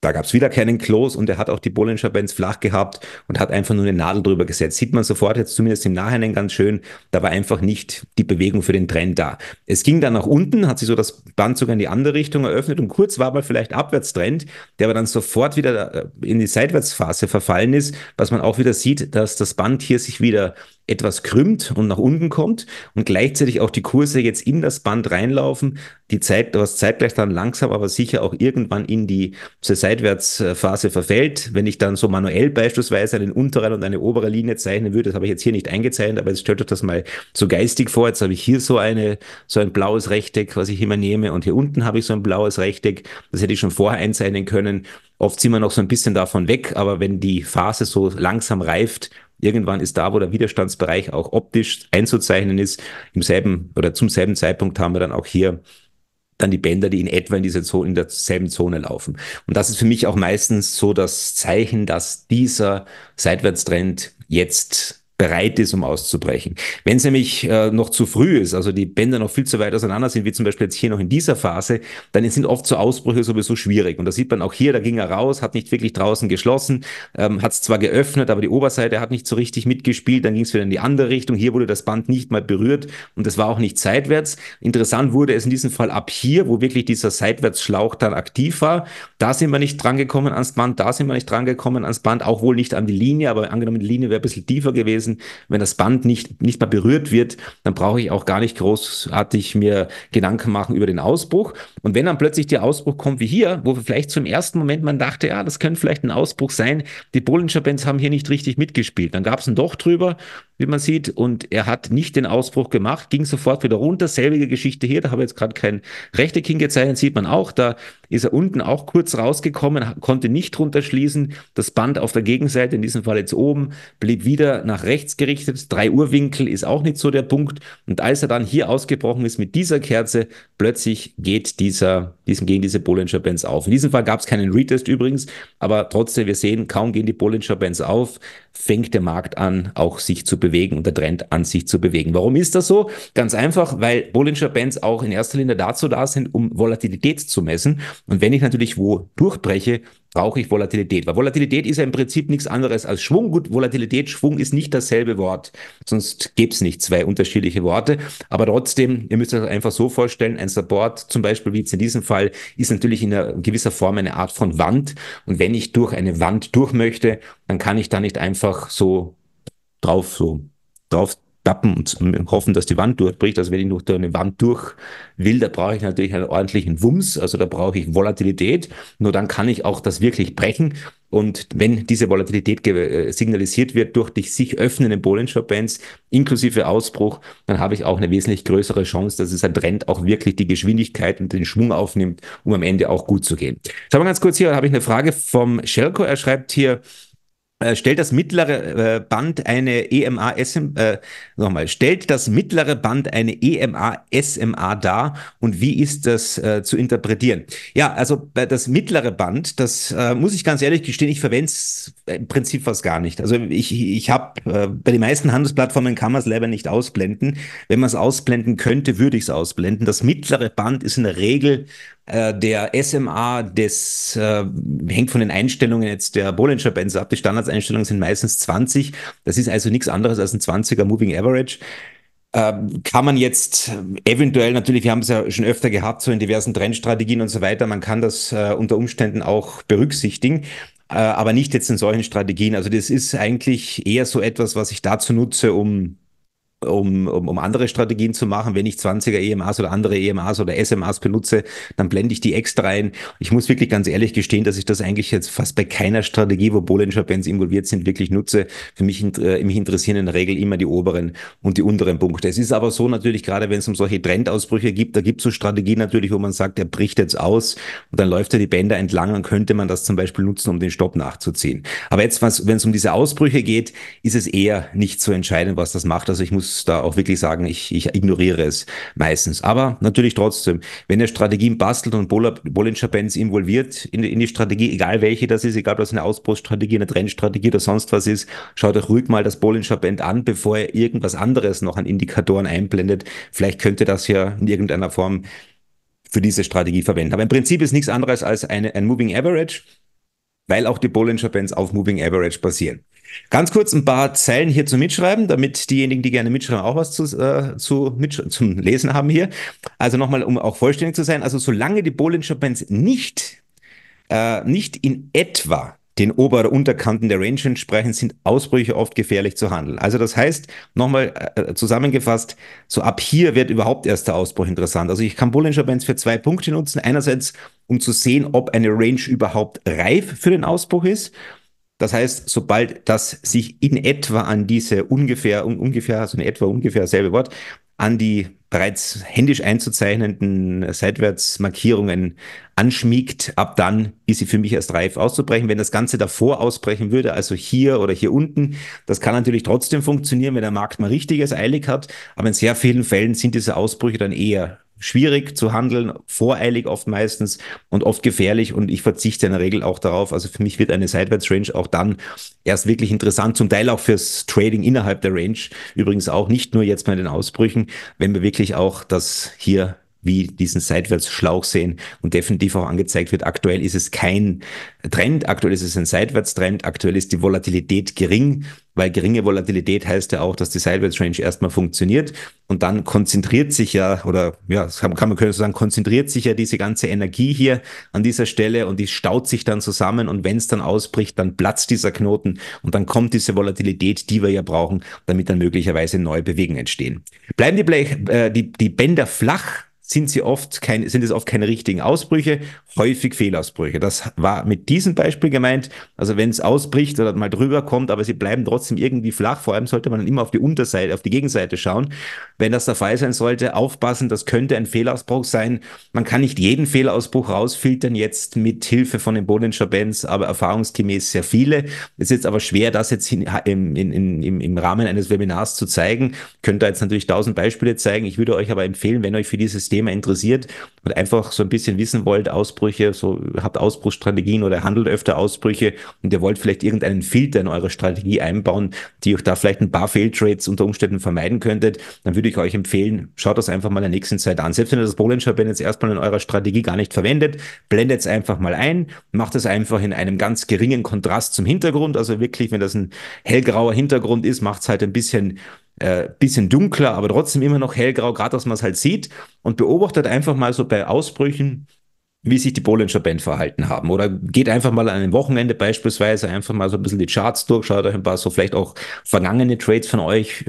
da gab es wieder keinen Klos und er hat auch die Bollinger Bands flach gehabt und hat einfach nur eine Nadel drüber gesetzt. Sieht man sofort jetzt zumindest im Nachhinein ganz schön, da war einfach nicht die Bewegung für den Trend da. Es ging dann nach unten, hat sich so das Band sogar in die andere Richtung eröffnet und kurz war mal vielleicht Abwärtstrend, der aber dann sofort wieder äh, in die Seitwärtsphase verfallen ist, was man auch wieder sieht, dass das Band hier sich wieder etwas krümmt und nach unten kommt und gleichzeitig auch die Kurse jetzt in das Band reinlaufen, die Zeit, was zeitgleich dann langsam, aber sicher auch irgendwann in die Seitwärtsphase verfällt. Wenn ich dann so manuell beispielsweise einen unteren und eine obere Linie zeichnen würde, das habe ich jetzt hier nicht eingezeichnet, aber jetzt stellt euch das mal so geistig vor. Jetzt habe ich hier so eine, so ein blaues Rechteck, was ich immer nehme und hier unten habe ich so ein blaues Rechteck. Das hätte ich schon vorher einzeichnen können. Oft sind wir noch so ein bisschen davon weg, aber wenn die Phase so langsam reift, Irgendwann ist da, wo der Widerstandsbereich auch optisch einzuzeichnen ist, im selben oder zum selben Zeitpunkt haben wir dann auch hier dann die Bänder, die in etwa in dieser Zone, in derselben Zone laufen. Und das ist für mich auch meistens so das Zeichen, dass dieser Seitwärtstrend jetzt bereit ist, um auszubrechen. Wenn es nämlich äh, noch zu früh ist, also die Bänder noch viel zu weit auseinander sind, wie zum Beispiel jetzt hier noch in dieser Phase, dann sind oft so Ausbrüche sowieso schwierig. Und da sieht man auch hier, da ging er raus, hat nicht wirklich draußen geschlossen, ähm, hat es zwar geöffnet, aber die Oberseite hat nicht so richtig mitgespielt, dann ging es wieder in die andere Richtung. Hier wurde das Band nicht mal berührt und es war auch nicht seitwärts. Interessant wurde es in diesem Fall ab hier, wo wirklich dieser Seitwärtsschlauch dann aktiv war. Da sind wir nicht drangekommen ans Band, da sind wir nicht drangekommen ans Band, auch wohl nicht an die Linie, aber angenommen, die Linie wäre ein bisschen tiefer gewesen gewesen. Wenn das Band nicht, nicht mal berührt wird, dann brauche ich auch gar nicht großartig mir Gedanken machen über den Ausbruch. Und wenn dann plötzlich der Ausbruch kommt wie hier, wo vielleicht zum ersten Moment man dachte, ja, das könnte vielleicht ein Ausbruch sein, die Bollinger Bands haben hier nicht richtig mitgespielt. Dann gab es einen Doch drüber, wie man sieht, und er hat nicht den Ausbruch gemacht, ging sofort wieder runter. Selbige Geschichte hier, da habe ich jetzt gerade kein rechte King gezeichnet, sieht man auch, da ist er unten auch kurz rausgekommen, konnte nicht runterschließen. Das Band auf der Gegenseite, in diesem Fall jetzt oben, blieb wieder nach rechts rechts gerichtet, 3 Uhr Winkel ist auch nicht so der Punkt. Und als er dann hier ausgebrochen ist mit dieser Kerze, plötzlich geht dieser, diesen, gehen diese Bollinger Bands auf. In diesem Fall gab es keinen Retest übrigens, aber trotzdem, wir sehen, kaum gehen die Bollinger Bands auf, fängt der Markt an, auch sich zu bewegen und der Trend an sich zu bewegen. Warum ist das so? Ganz einfach, weil Bollinger Bands auch in erster Linie dazu da sind, um Volatilität zu messen. Und wenn ich natürlich wo durchbreche, brauche ich Volatilität. Weil Volatilität ist ja im Prinzip nichts anderes als Schwung. Gut, Volatilität, Schwung ist nicht dasselbe Wort. Sonst gäbe es nicht zwei unterschiedliche Worte. Aber trotzdem, ihr müsst euch einfach so vorstellen, ein Support, zum Beispiel wie jetzt in diesem Fall, ist natürlich in einer gewisser Form eine Art von Wand. Und wenn ich durch eine Wand durch möchte, dann kann ich da nicht einfach einfach so drauf, so drauf tappen und hoffen, dass die Wand durchbricht. Also wenn ich durch eine Wand durch will, da brauche ich natürlich einen ordentlichen Wumms, also da brauche ich Volatilität. Nur dann kann ich auch das wirklich brechen. Und wenn diese Volatilität äh, signalisiert wird durch die sich öffnenden Bollinger-Bands inklusive Ausbruch, dann habe ich auch eine wesentlich größere Chance, dass dieser Trend auch wirklich die Geschwindigkeit und den Schwung aufnimmt, um am Ende auch gut zu gehen. Schauen wir ganz kurz hier, habe ich eine Frage vom Shelko. Er schreibt hier, äh, äh, e äh, stellt das mittlere Band eine EMA SM, äh, nochmal, stellt das mittlere Band eine EMA SMA dar und wie ist das äh, zu interpretieren? Ja, also das mittlere Band, das äh, muss ich ganz ehrlich gestehen, ich verwende es im Prinzip fast gar nicht. Also ich, ich habe äh, bei den meisten Handelsplattformen kann man es leider nicht ausblenden. Wenn man es ausblenden könnte, würde ich es ausblenden. Das mittlere Band ist in der Regel äh, der SMA, das äh, hängt von den Einstellungen jetzt der Bollinger Bands ab. Die Standardseinstellungen sind meistens 20. Das ist also nichts anderes als ein 20er Moving Average ähm, kann man jetzt äh, eventuell natürlich, wir haben es ja schon öfter gehabt, so in diversen Trendstrategien und so weiter, man kann das äh, unter Umständen auch berücksichtigen, äh, aber nicht jetzt in solchen Strategien. Also das ist eigentlich eher so etwas, was ich dazu nutze, um um, um, um andere Strategien zu machen. Wenn ich 20er EMAs oder andere EMAs oder SMAs benutze, dann blende ich die extra ein. Ich muss wirklich ganz ehrlich gestehen, dass ich das eigentlich jetzt fast bei keiner Strategie, wo Bollinger Bands involviert sind, wirklich nutze. Für mich, äh, mich interessieren in der Regel immer die oberen und die unteren Punkte. Es ist aber so natürlich, gerade wenn es um solche Trendausbrüche gibt, da gibt es so Strategien natürlich, wo man sagt, der bricht jetzt aus und dann läuft er die Bänder entlang und könnte man das zum Beispiel nutzen, um den Stopp nachzuziehen. Aber jetzt, wenn es um diese Ausbrüche geht, ist es eher nicht zu entscheiden, was das macht. Also ich muss muss da auch wirklich sagen, ich, ich ignoriere es meistens. Aber natürlich trotzdem, wenn er Strategien bastelt und Bollinger Bands involviert in, in, die Strategie, egal welche das ist, egal ob das eine Ausbruchstrategie, eine Trendstrategie oder sonst was ist, schaut euch ruhig mal das Bollinger Band an, bevor er irgendwas anderes noch an Indikatoren einblendet. Vielleicht könnte das ja in irgendeiner Form für diese Strategie verwenden. Aber im Prinzip ist nichts anderes als eine, ein Moving Average weil auch die Bollinger Bands auf Moving Average basieren. Ganz kurz ein paar Zeilen hier zum Mitschreiben, damit diejenigen, die gerne mitschreiben, auch was zu, äh, zu mitsch- zum Lesen haben hier. Also nochmal, um auch vollständig zu sein. Also solange die Bollinger Bands nicht, äh, nicht in etwa den Ober- oder Unterkanten der Range entsprechen, sind Ausbrüche oft gefährlich zu handeln. Also das heißt, nochmal äh, äh, zusammengefasst, so ab hier wird überhaupt erst der Ausbruch interessant. Also ich kann Bullinger Bands für zwei Punkte nutzen. Einerseits, um zu sehen, ob eine Range überhaupt reif für den Ausbruch ist. Das heißt, sobald das sich in etwa an diese ungefähr, un, ungefähr, also in etwa ungefähr selbe Wort, an die bereits händisch einzuzeichnenden Seitwärtsmarkierungen anschmiegt, ab dann ist sie für mich erst reif auszubrechen. Wenn das Ganze davor ausbrechen würde, also hier oder hier unten, das kann natürlich trotzdem funktionieren, wenn der Markt mal richtiges eilig hat. Aber in sehr vielen Fällen sind diese Ausbrüche dann eher schwierig zu handeln, voreilig oft meistens und oft gefährlich und ich verzichte in der Regel auch darauf. Also für mich wird eine Sideways-Range auch dann erst wirklich interessant, zum Teil auch fürs Trading innerhalb der Range. Übrigens auch nicht nur jetzt bei den Ausbrüchen, wenn wir wirklich auch das hier wie diesen Seitwärtsschlauch sehen und definitiv auch angezeigt wird. Aktuell ist es kein Trend, aktuell ist es ein Seitwärtstrend, aktuell ist die Volatilität gering weil geringe Volatilität heißt ja auch, dass die Sideways Range erstmal funktioniert und dann konzentriert sich ja, oder ja, kann, kann man können so sagen, konzentriert sich ja diese ganze Energie hier an dieser Stelle und die staut sich dann zusammen und wenn es dann ausbricht, dann platzt dieser Knoten und dann kommt diese Volatilität, die wir ja brauchen, damit dann möglicherweise neue Bewegungen entstehen. Bleiben die, Blech, äh, die, die Bänder flach, sind sie oft kein, sind es oft keine richtigen Ausbrüche, häufig Fehlausbrüche. Das war mit diesem Beispiel gemeint. Also wenn es ausbricht oder mal drüber kommt, aber sie bleiben trotzdem irgendwie flach. Vor allem sollte man dann immer auf die Unterseite, auf die Gegenseite schauen. Wenn das der Fall sein sollte, aufpassen, das könnte ein Fehlausbruch sein. Man kann nicht jeden Fehlausbruch rausfiltern jetzt mit Hilfe von den Bodenscher Bands, aber erfahrungsgemäß sehr viele. Es ist jetzt aber schwer, das jetzt in, in, in, im, im Rahmen eines Webinars zu zeigen. Könnt könnte jetzt natürlich tausend Beispiele zeigen. Ich würde euch aber empfehlen, wenn euch für dieses Thema Thema interessiert und einfach so ein bisschen wissen wollt, Ausbrüche, so habt Ausbruchsstrategien oder handelt öfter Ausbrüche und ihr wollt vielleicht irgendeinen Filter in eure Strategie einbauen, die euch da vielleicht ein paar Failtrades unter Umständen vermeiden könntet, dann würde ich euch empfehlen, schaut das einfach mal in der nächsten Zeit an. Selbst wenn ihr das Bollinger jetzt erstmal in eurer Strategie gar nicht verwendet, blendet es einfach mal ein, macht es einfach in einem ganz geringen Kontrast zum Hintergrund, also wirklich, wenn das ein hellgrauer Hintergrund ist, macht es halt ein bisschen äh, bisschen dunkler, aber trotzdem immer noch hellgrau, gerade dass man es halt sieht und beobachtet einfach mal so bei Ausbrüchen, wie sich die Bollinger Band verhalten haben. Oder geht einfach mal an einem Wochenende beispielsweise einfach mal so ein bisschen die Charts durch, schaut euch ein paar so vielleicht auch vergangene Trades von euch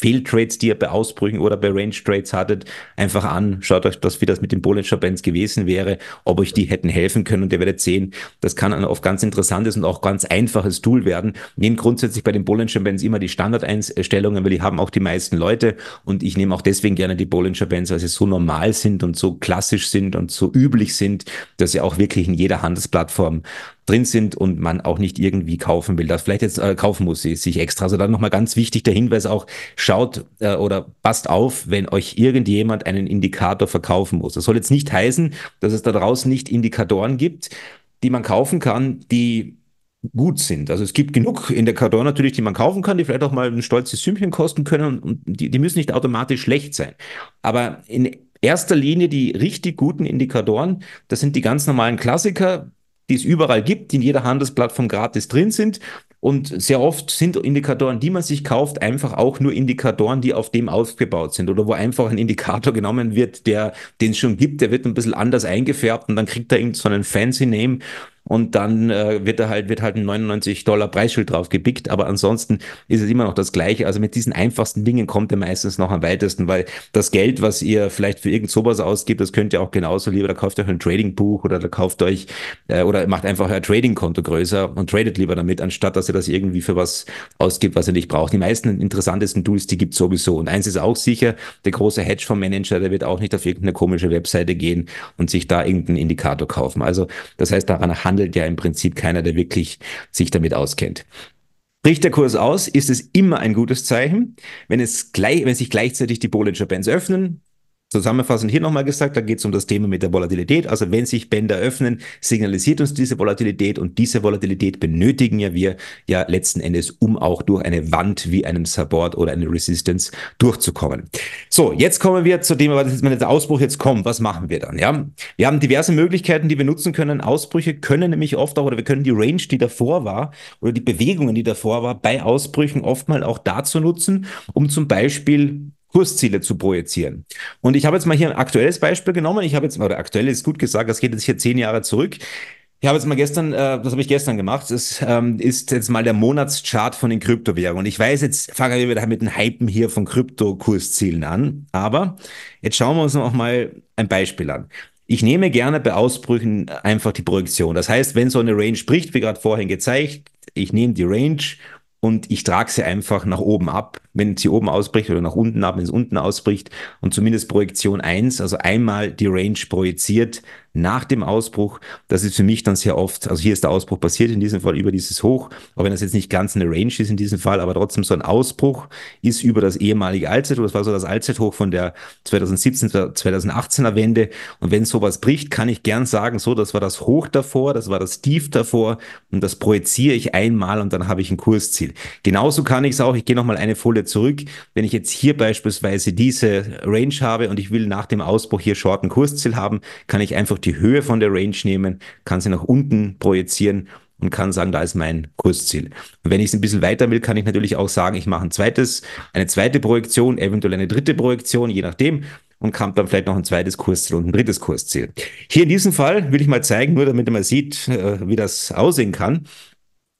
Fehltrades, die ihr bei Ausbrüchen oder bei Range Trades hattet, einfach an. Schaut euch das, wie das mit den Bollinger Bands gewesen wäre, ob euch die hätten helfen können. Und ihr werdet sehen, das kann ein oft ganz interessantes und auch ganz einfaches Tool werden. Nehmt grundsätzlich bei den Bollinger Bands immer die Standardeinstellungen, weil die haben auch die meisten Leute. Und ich nehme auch deswegen gerne die Bollinger Bands, weil sie so normal sind und so klassisch sind und so üblich sind, dass sie auch wirklich in jeder Handelsplattform drin sind und man auch nicht irgendwie kaufen will, das vielleicht jetzt äh, kaufen muss, sie sich extra. Also dann nochmal ganz wichtig der Hinweis auch, schaut äh, oder passt auf, wenn euch irgendjemand einen Indikator verkaufen muss. Das soll jetzt nicht heißen, dass es da draußen nicht Indikatoren gibt, die man kaufen kann, die gut sind. Also es gibt genug Indikatoren natürlich, die man kaufen kann, die vielleicht auch mal ein stolzes Sümmchen kosten können und die, die müssen nicht automatisch schlecht sein. Aber in erster Linie die richtig guten Indikatoren, das sind die ganz normalen Klassiker, die es überall gibt, die in jeder Handelsplattform gratis drin sind. Und sehr oft sind Indikatoren, die man sich kauft, einfach auch nur Indikatoren, die auf dem aufgebaut sind oder wo einfach ein Indikator genommen wird, der den es schon gibt, der wird ein bisschen anders eingefärbt und dann kriegt er irgendeinen so fancy Name und dann äh, wird da halt, wird halt ein 99 Dollar Preisschild drauf gepickt, aber ansonsten ist es immer noch das Gleiche. Also mit diesen einfachsten Dingen kommt ihr meistens noch am weitesten, weil das Geld, was ihr vielleicht für irgend sowas ausgibt, das könnt ihr auch genauso lieber, da kauft ihr euch ein Trading-Buch oder da kauft euch äh, oder macht einfach euer Trading-Konto größer und tradet lieber damit, anstatt dass ihr das irgendwie für was ausgibt, was ihr nicht braucht. Die meisten interessantesten Tools, die gibt es sowieso. Und eins ist auch sicher, der große Hedgefondsmanager, der wird auch nicht auf irgendeine komische Webseite gehen und sich da irgendeinen Indikator kaufen. Also das heißt, daran handelt ja im Prinzip keiner, der wirklich sich damit auskennt. Bricht der Kurs aus, ist es immer ein gutes Zeichen. Wenn, es gleich, wenn sich gleichzeitig die Bollinger Bands öffnen, Zusammenfassend hier nochmal gesagt, da geht es um das Thema mit der Volatilität. Also wenn sich Bänder öffnen, signalisiert uns diese Volatilität und diese Volatilität benötigen ja wir ja letzten Endes, um auch durch eine Wand wie einem Support oder eine Resistance durchzukommen. So, jetzt kommen wir zu dem, was jetzt der Ausbruch jetzt kommt. Was machen wir dann? Ja, wir haben diverse Möglichkeiten, die wir nutzen können. Ausbrüche können nämlich oft auch oder wir können die Range, die davor war oder die Bewegungen, die davor war, bei Ausbrüchen oft mal auch dazu nutzen, um zum Beispiel Kursziele zu projizieren. Und ich habe jetzt mal hier ein aktuelles Beispiel genommen. Ich habe jetzt, oder aktuell ist gut gesagt, das geht jetzt hier zehn Jahre zurück. Ich habe jetzt mal gestern, äh, das habe ich gestern gemacht, das ähm, ist jetzt mal der Monatschart von den Kryptowährungen. Ich weiß, jetzt fangen wir wieder mit den Hypen hier von Krypto-Kurszielen an, aber jetzt schauen wir uns noch mal ein Beispiel an. Ich nehme gerne bei Ausbrüchen einfach die Projektion. Das heißt, wenn so eine Range bricht, wie gerade vorhin gezeigt, ich nehme die Range und ich trage sie einfach nach oben ab wenn sie oben ausbricht oder nach unten ab, wenn es unten ausbricht und zumindest Projektion 1, also einmal die Range projiziert nach dem Ausbruch. Das ist für mich dann sehr oft, also hier ist der Ausbruch passiert, in diesem Fall über dieses Hoch, auch wenn das jetzt nicht ganz eine Range ist in diesem Fall, aber trotzdem so ein Ausbruch ist über das ehemalige Allzeithoch, das war so das Allzeithoch von der 2017, 2018er Wende und wenn sowas bricht, kann ich gern sagen, so, das war das Hoch davor, das war das Tief davor und das projiziere ich einmal und dann habe ich ein Kursziel. Genauso kann ich es auch, ich gehe nochmal eine Folie wieder zurück. Wenn ich jetzt hier beispielsweise diese Range habe und ich will nach dem Ausbruch hier shorten Kursziel haben, kann ich einfach die Höhe von der Range nehmen, kann sie nach unten projizieren und kann sagen, da ist mein Kursziel. Und wenn ich es ein bisschen weiter will, kann ich natürlich auch sagen, ich mache ein zweites, eine zweite Projektion, eventuell eine dritte Projektion, je nachdem, und kann dann vielleicht noch ein zweites Kursziel und ein drittes Kursziel. Hier in diesem Fall will ich mal zeigen, nur damit man sieht, äh, wie das aussehen kann.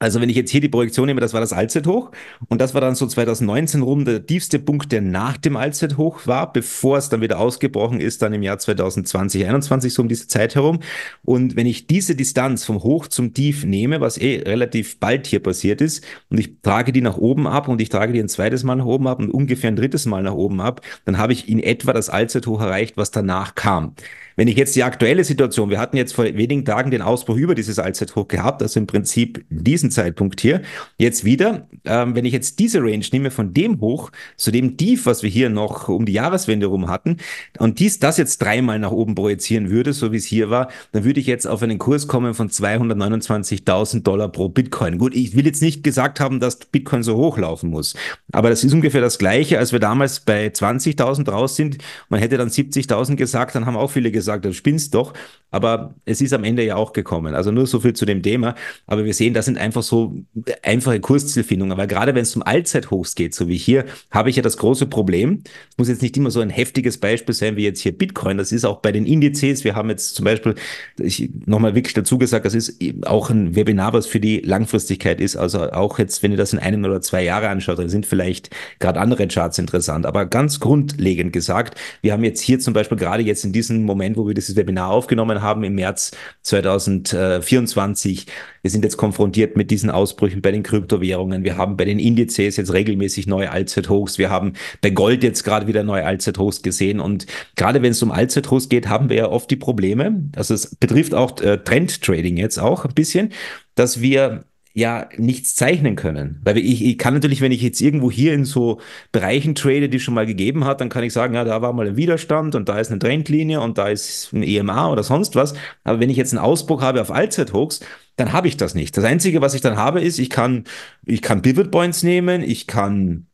Also wenn ich jetzt hier die Projektion nehme, das war das Allzeithoch und das war dann so 2019 rum der tiefste Punkt, der nach dem Allzeithoch war, bevor es dann wieder ausgebrochen ist, dann im Jahr 2020, 2021, so um diese Zeit herum. Und wenn ich diese Distanz vom Hoch zum Tief nehme, was eh relativ bald hier passiert ist, und ich trage die nach oben ab und ich trage die ein zweites Mal nach oben ab und ungefähr ein drittes Mal nach oben ab, dann habe ich in etwa das Allzeithoch erreicht, was danach kam. Wenn ich jetzt die aktuelle Situation, wir hatten jetzt vor wenigen Tagen den Ausbruch über dieses Allzeithoch gehabt, also im Prinzip diesen Zeitpunkt hier, jetzt wieder, ähm, wenn ich jetzt diese Range nehme von dem Hoch zu dem Tief, was wir hier noch um die Jahreswende rum hatten, und dies das jetzt dreimal nach oben projizieren würde, so wie es hier war, dann würde ich jetzt auf einen Kurs kommen von 229.000 Dollar pro Bitcoin. Gut, ich will jetzt nicht gesagt haben, dass Bitcoin so hochlaufen muss, aber das ist ungefähr das Gleiche, als wir damals bei 20.000 raus sind. Man hätte dann 70.000 gesagt, dann haben auch viele gesagt, gesagt hat, spinnst doch. Aber es ist am Ende ja auch gekommen. Also nur so viel zu dem Thema. Aber wir sehen, das sind einfach so einfache Kurszielfindungen. Aber gerade wenn es um Allzeithochs geht, so wie hier, habe ich ja das große Problem. Es muss jetzt nicht immer so ein heftiges Beispiel sein wie jetzt hier Bitcoin. Das ist auch bei den Indizes. Wir haben jetzt zum Beispiel, ich nochmal wirklich dazu gesagt, das ist auch ein Webinar, was für die Langfristigkeit ist. Also auch jetzt, wenn ihr das in einem oder zwei Jahre anschaut, dann sind vielleicht gerade andere Charts interessant. Aber ganz grundlegend gesagt, wir haben jetzt hier zum Beispiel gerade jetzt in diesem Moment, wo wir dieses Webinar aufgenommen haben, haben im März 2024. Wir sind jetzt konfrontiert mit diesen Ausbrüchen bei den Kryptowährungen. Wir haben bei den Indizes jetzt regelmäßig neue Allzeithochs. Wir haben bei Gold jetzt gerade wieder neue Allzeithochs gesehen. Und gerade wenn es um Allzeithochs geht, haben wir ja oft die Probleme. Also es betrifft auch äh, Trendtrading jetzt auch ein bisschen, dass wir ja nichts zeichnen können. Weil ich, ich kann natürlich, wenn ich jetzt irgendwo hier in so Bereichen trade, die es schon mal gegeben hat, dann kann ich sagen, ja, da war mal ein Widerstand und da ist eine Trendlinie und da ist ein EMA oder sonst was. Aber wenn ich jetzt einen Ausbruch habe auf Allzeithochs, dann habe ich das nicht. Das Einzige, was ich dann habe, ist, ich kann, ich kann Pivot Points nehmen, ich kann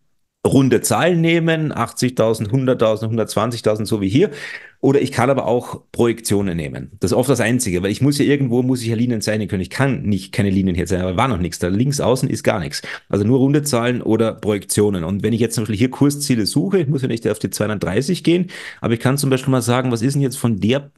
runde Zahlen nehmen, 80.000, 100.000, 120.000, so wie hier. Oder ich kann aber auch Projektionen nehmen. Das ist oft das Einzige, weil ich muss ja irgendwo, muss ich ja Linien zeichnen können. Ich kann nicht keine Linien hier zeichnen, aber war noch nichts. Da links außen ist gar nichts. Also nur runde Zahlen oder Projektionen. Und wenn ich jetzt zum Beispiel hier Kursziele suche, ich muss ja nicht auf die 230 gehen, aber ich kann zum Beispiel mal sagen, was ist denn jetzt von der,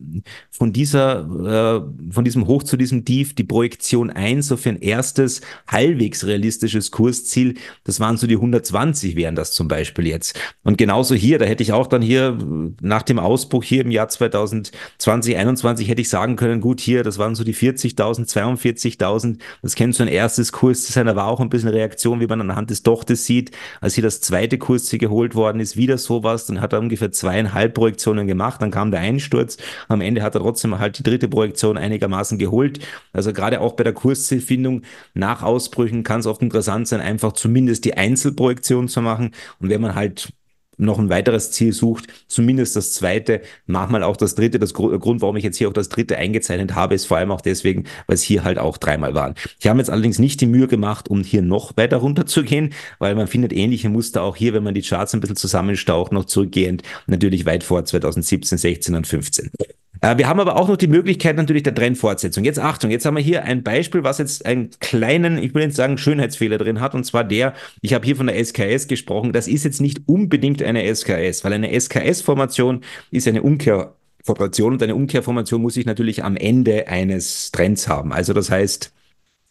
von dieser, äh, von diesem Hoch zu diesem Tief, die Projektion 1, so für ein erstes halbwegs realistisches Kursziel, das waren so die 120 wären das zum Beispiel jetzt. Und genauso hier, da hätte ich auch dann hier äh, nach dem Ausbruch hier im Jahr 2020, 21 hätte ich sagen können, gut, hier, das waren so die 40.000, 42.000. Das kennt so ein erstes Kursdesign. Da war auch ein bisschen Reaktion, wie man anhand des Dochtes sieht. Als hier das zweite Kursziel geholt worden ist, wieder sowas. Dann hat er ungefähr zweieinhalb Projektionen gemacht. Dann kam der Einsturz. Am Ende hat er trotzdem halt die dritte Projektion einigermaßen geholt. Also gerade auch bei der Kurszielfindung nach Ausbrüchen kann es oft interessant sein, einfach zumindest die Einzelprojektion zu machen. Und wenn man halt noch ein weiteres Ziel sucht, zumindest das zweite, manchmal auch das dritte. Das Grund, warum ich jetzt hier auch das dritte eingezeichnet habe, ist vor allem auch deswegen, weil es hier halt auch dreimal waren. Ich habe jetzt allerdings nicht die Mühe gemacht, um hier noch weiter runter zu gehen, weil man findet ähnliche Muster auch hier, wenn man die Charts ein bisschen zusammenstaucht, noch zurückgehend, natürlich weit vor 2017, 16 und 15. Äh, wir haben aber auch noch die Möglichkeit natürlich der Trendfortsetzung. Jetzt Achtung, jetzt haben wir hier ein Beispiel, was jetzt einen kleinen, ich will jetzt sagen, Schönheitsfehler drin hat, und zwar der, ich habe hier von der SKS gesprochen, das ist jetzt nicht unbedingt eine SKS, weil eine SKS-Formation ist eine Umkehrformation und eine Umkehrformation muss ich natürlich am Ende eines Trends haben. Also das heißt,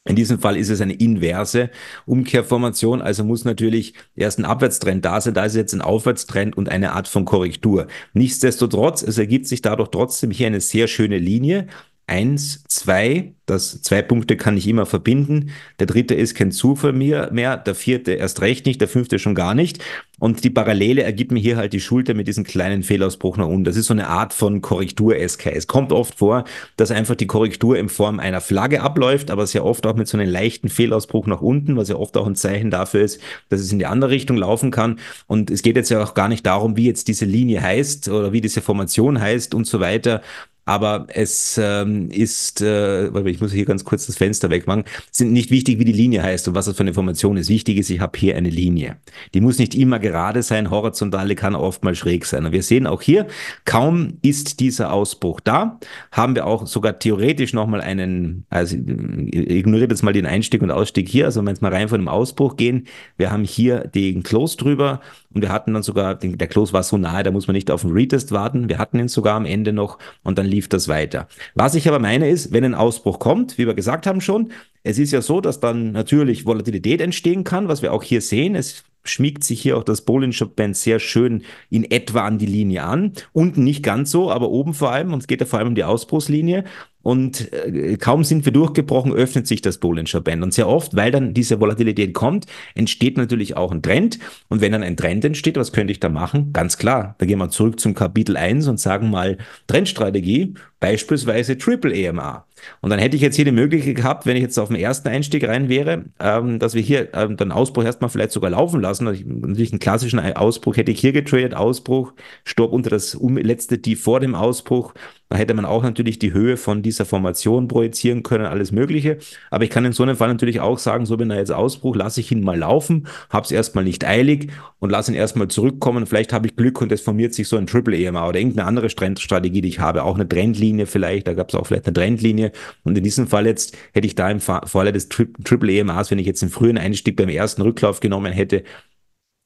in diesem Fall ist es eine inverse Umkehrformation, also muss natürlich erst ein Abwärtstrend da sein, da ist jetzt ein Aufwärtstrend und eine Art von Korrektur. Nichtsdestotrotz, es ergibt sich dadurch trotzdem hier eine sehr schöne Linie, eins, zwei. Das zwei Punkte kann ich immer verbinden. Der dritte ist kein Zufall mehr, mehr. Der vierte erst recht nicht. Der fünfte schon gar nicht. Und die Parallele ergibt mir hier halt die Schulter mit diesem kleinen Fehlausbruch nach unten. Das ist so eine Art von Korrektur-SK. Es kommt oft vor, dass einfach die Korrektur in Form einer Flagge abläuft, aber sehr oft auch mit so einem leichten Fehlausbruch nach unten, was ja oft auch ein Zeichen dafür ist, dass es in die andere Richtung laufen kann. Und es geht jetzt ja auch gar nicht darum, wie jetzt diese Linie heißt oder wie diese Formation heißt und so weiter aber es ähm, ist, äh, warte, ich muss hier ganz kurz das Fenster wegmachen, sind nicht wichtig, wie die Linie heißt und was das für eine Information ist. Wichtig ist, ich habe hier eine Linie. Die muss nicht immer gerade sein, horizontale kann oft mal schräg sein. Und wir sehen auch hier, kaum ist dieser Ausbruch da, haben wir auch sogar theoretisch nochmal einen, also äh, ignoriert jetzt mal den Einstieg und Ausstieg hier, also wenn wir jetzt mal rein von dem Ausbruch gehen, wir haben hier den Close drüber und wir hatten dann sogar, der Close war so nahe, da muss man nicht auf den Retest warten. Wir hatten ihn sogar am Ende noch und dann lief das weiter. Was ich aber meine ist, wenn ein Ausbruch kommt, wie wir gesagt haben schon, es ist ja so, dass dann natürlich Volatilität entstehen kann, was wir auch hier sehen. Es schmiegt sich hier auch das Bollinger Band sehr schön in etwa an die Linie an. Unten nicht ganz so, aber oben vor allem. Und es geht ja vor allem um die Ausbruchslinie. Und äh, kaum sind wir durchgebrochen, öffnet sich das Bollinger Band. Und sehr oft, weil dann diese Volatilität kommt, entsteht natürlich auch ein Trend. Und wenn dann ein Trend entsteht, was könnte ich da machen? Ganz klar, da gehen wir zurück zum Kapitel 1 und sagen mal Trendstrategie, beispielsweise Triple EMA. Und dann hätte ich jetzt hier die Möglichkeit gehabt, wenn ich jetzt auf den ersten Einstieg rein wäre, ähm, dass wir hier ähm, den Ausbruch erstmal vielleicht sogar laufen lassen. Also ich, natürlich einen klassischen Ausbruch hätte ich hier getradet, Ausbruch, Stopp unter das letzte Tief vor dem Ausbruch. Da hätte man auch natürlich die Höhe von dieser Formation projizieren können, alles Mögliche. Aber ich kann in so einem Fall natürlich auch sagen, so bin er jetzt Ausbruch, lasse ich ihn mal laufen, habe es erstmal nicht eilig und lasse ihn erstmal zurückkommen. Vielleicht habe ich Glück und es formiert sich so ein Triple EMA oder irgendeine andere Strategie, die ich habe. Auch eine Trendlinie vielleicht, da gab es auch vielleicht eine Trendlinie. Und in diesem Fall jetzt hätte ich da im Falle des Tri Triple EMAs, wenn ich jetzt den frühen Einstieg beim ersten Rücklauf genommen hätte,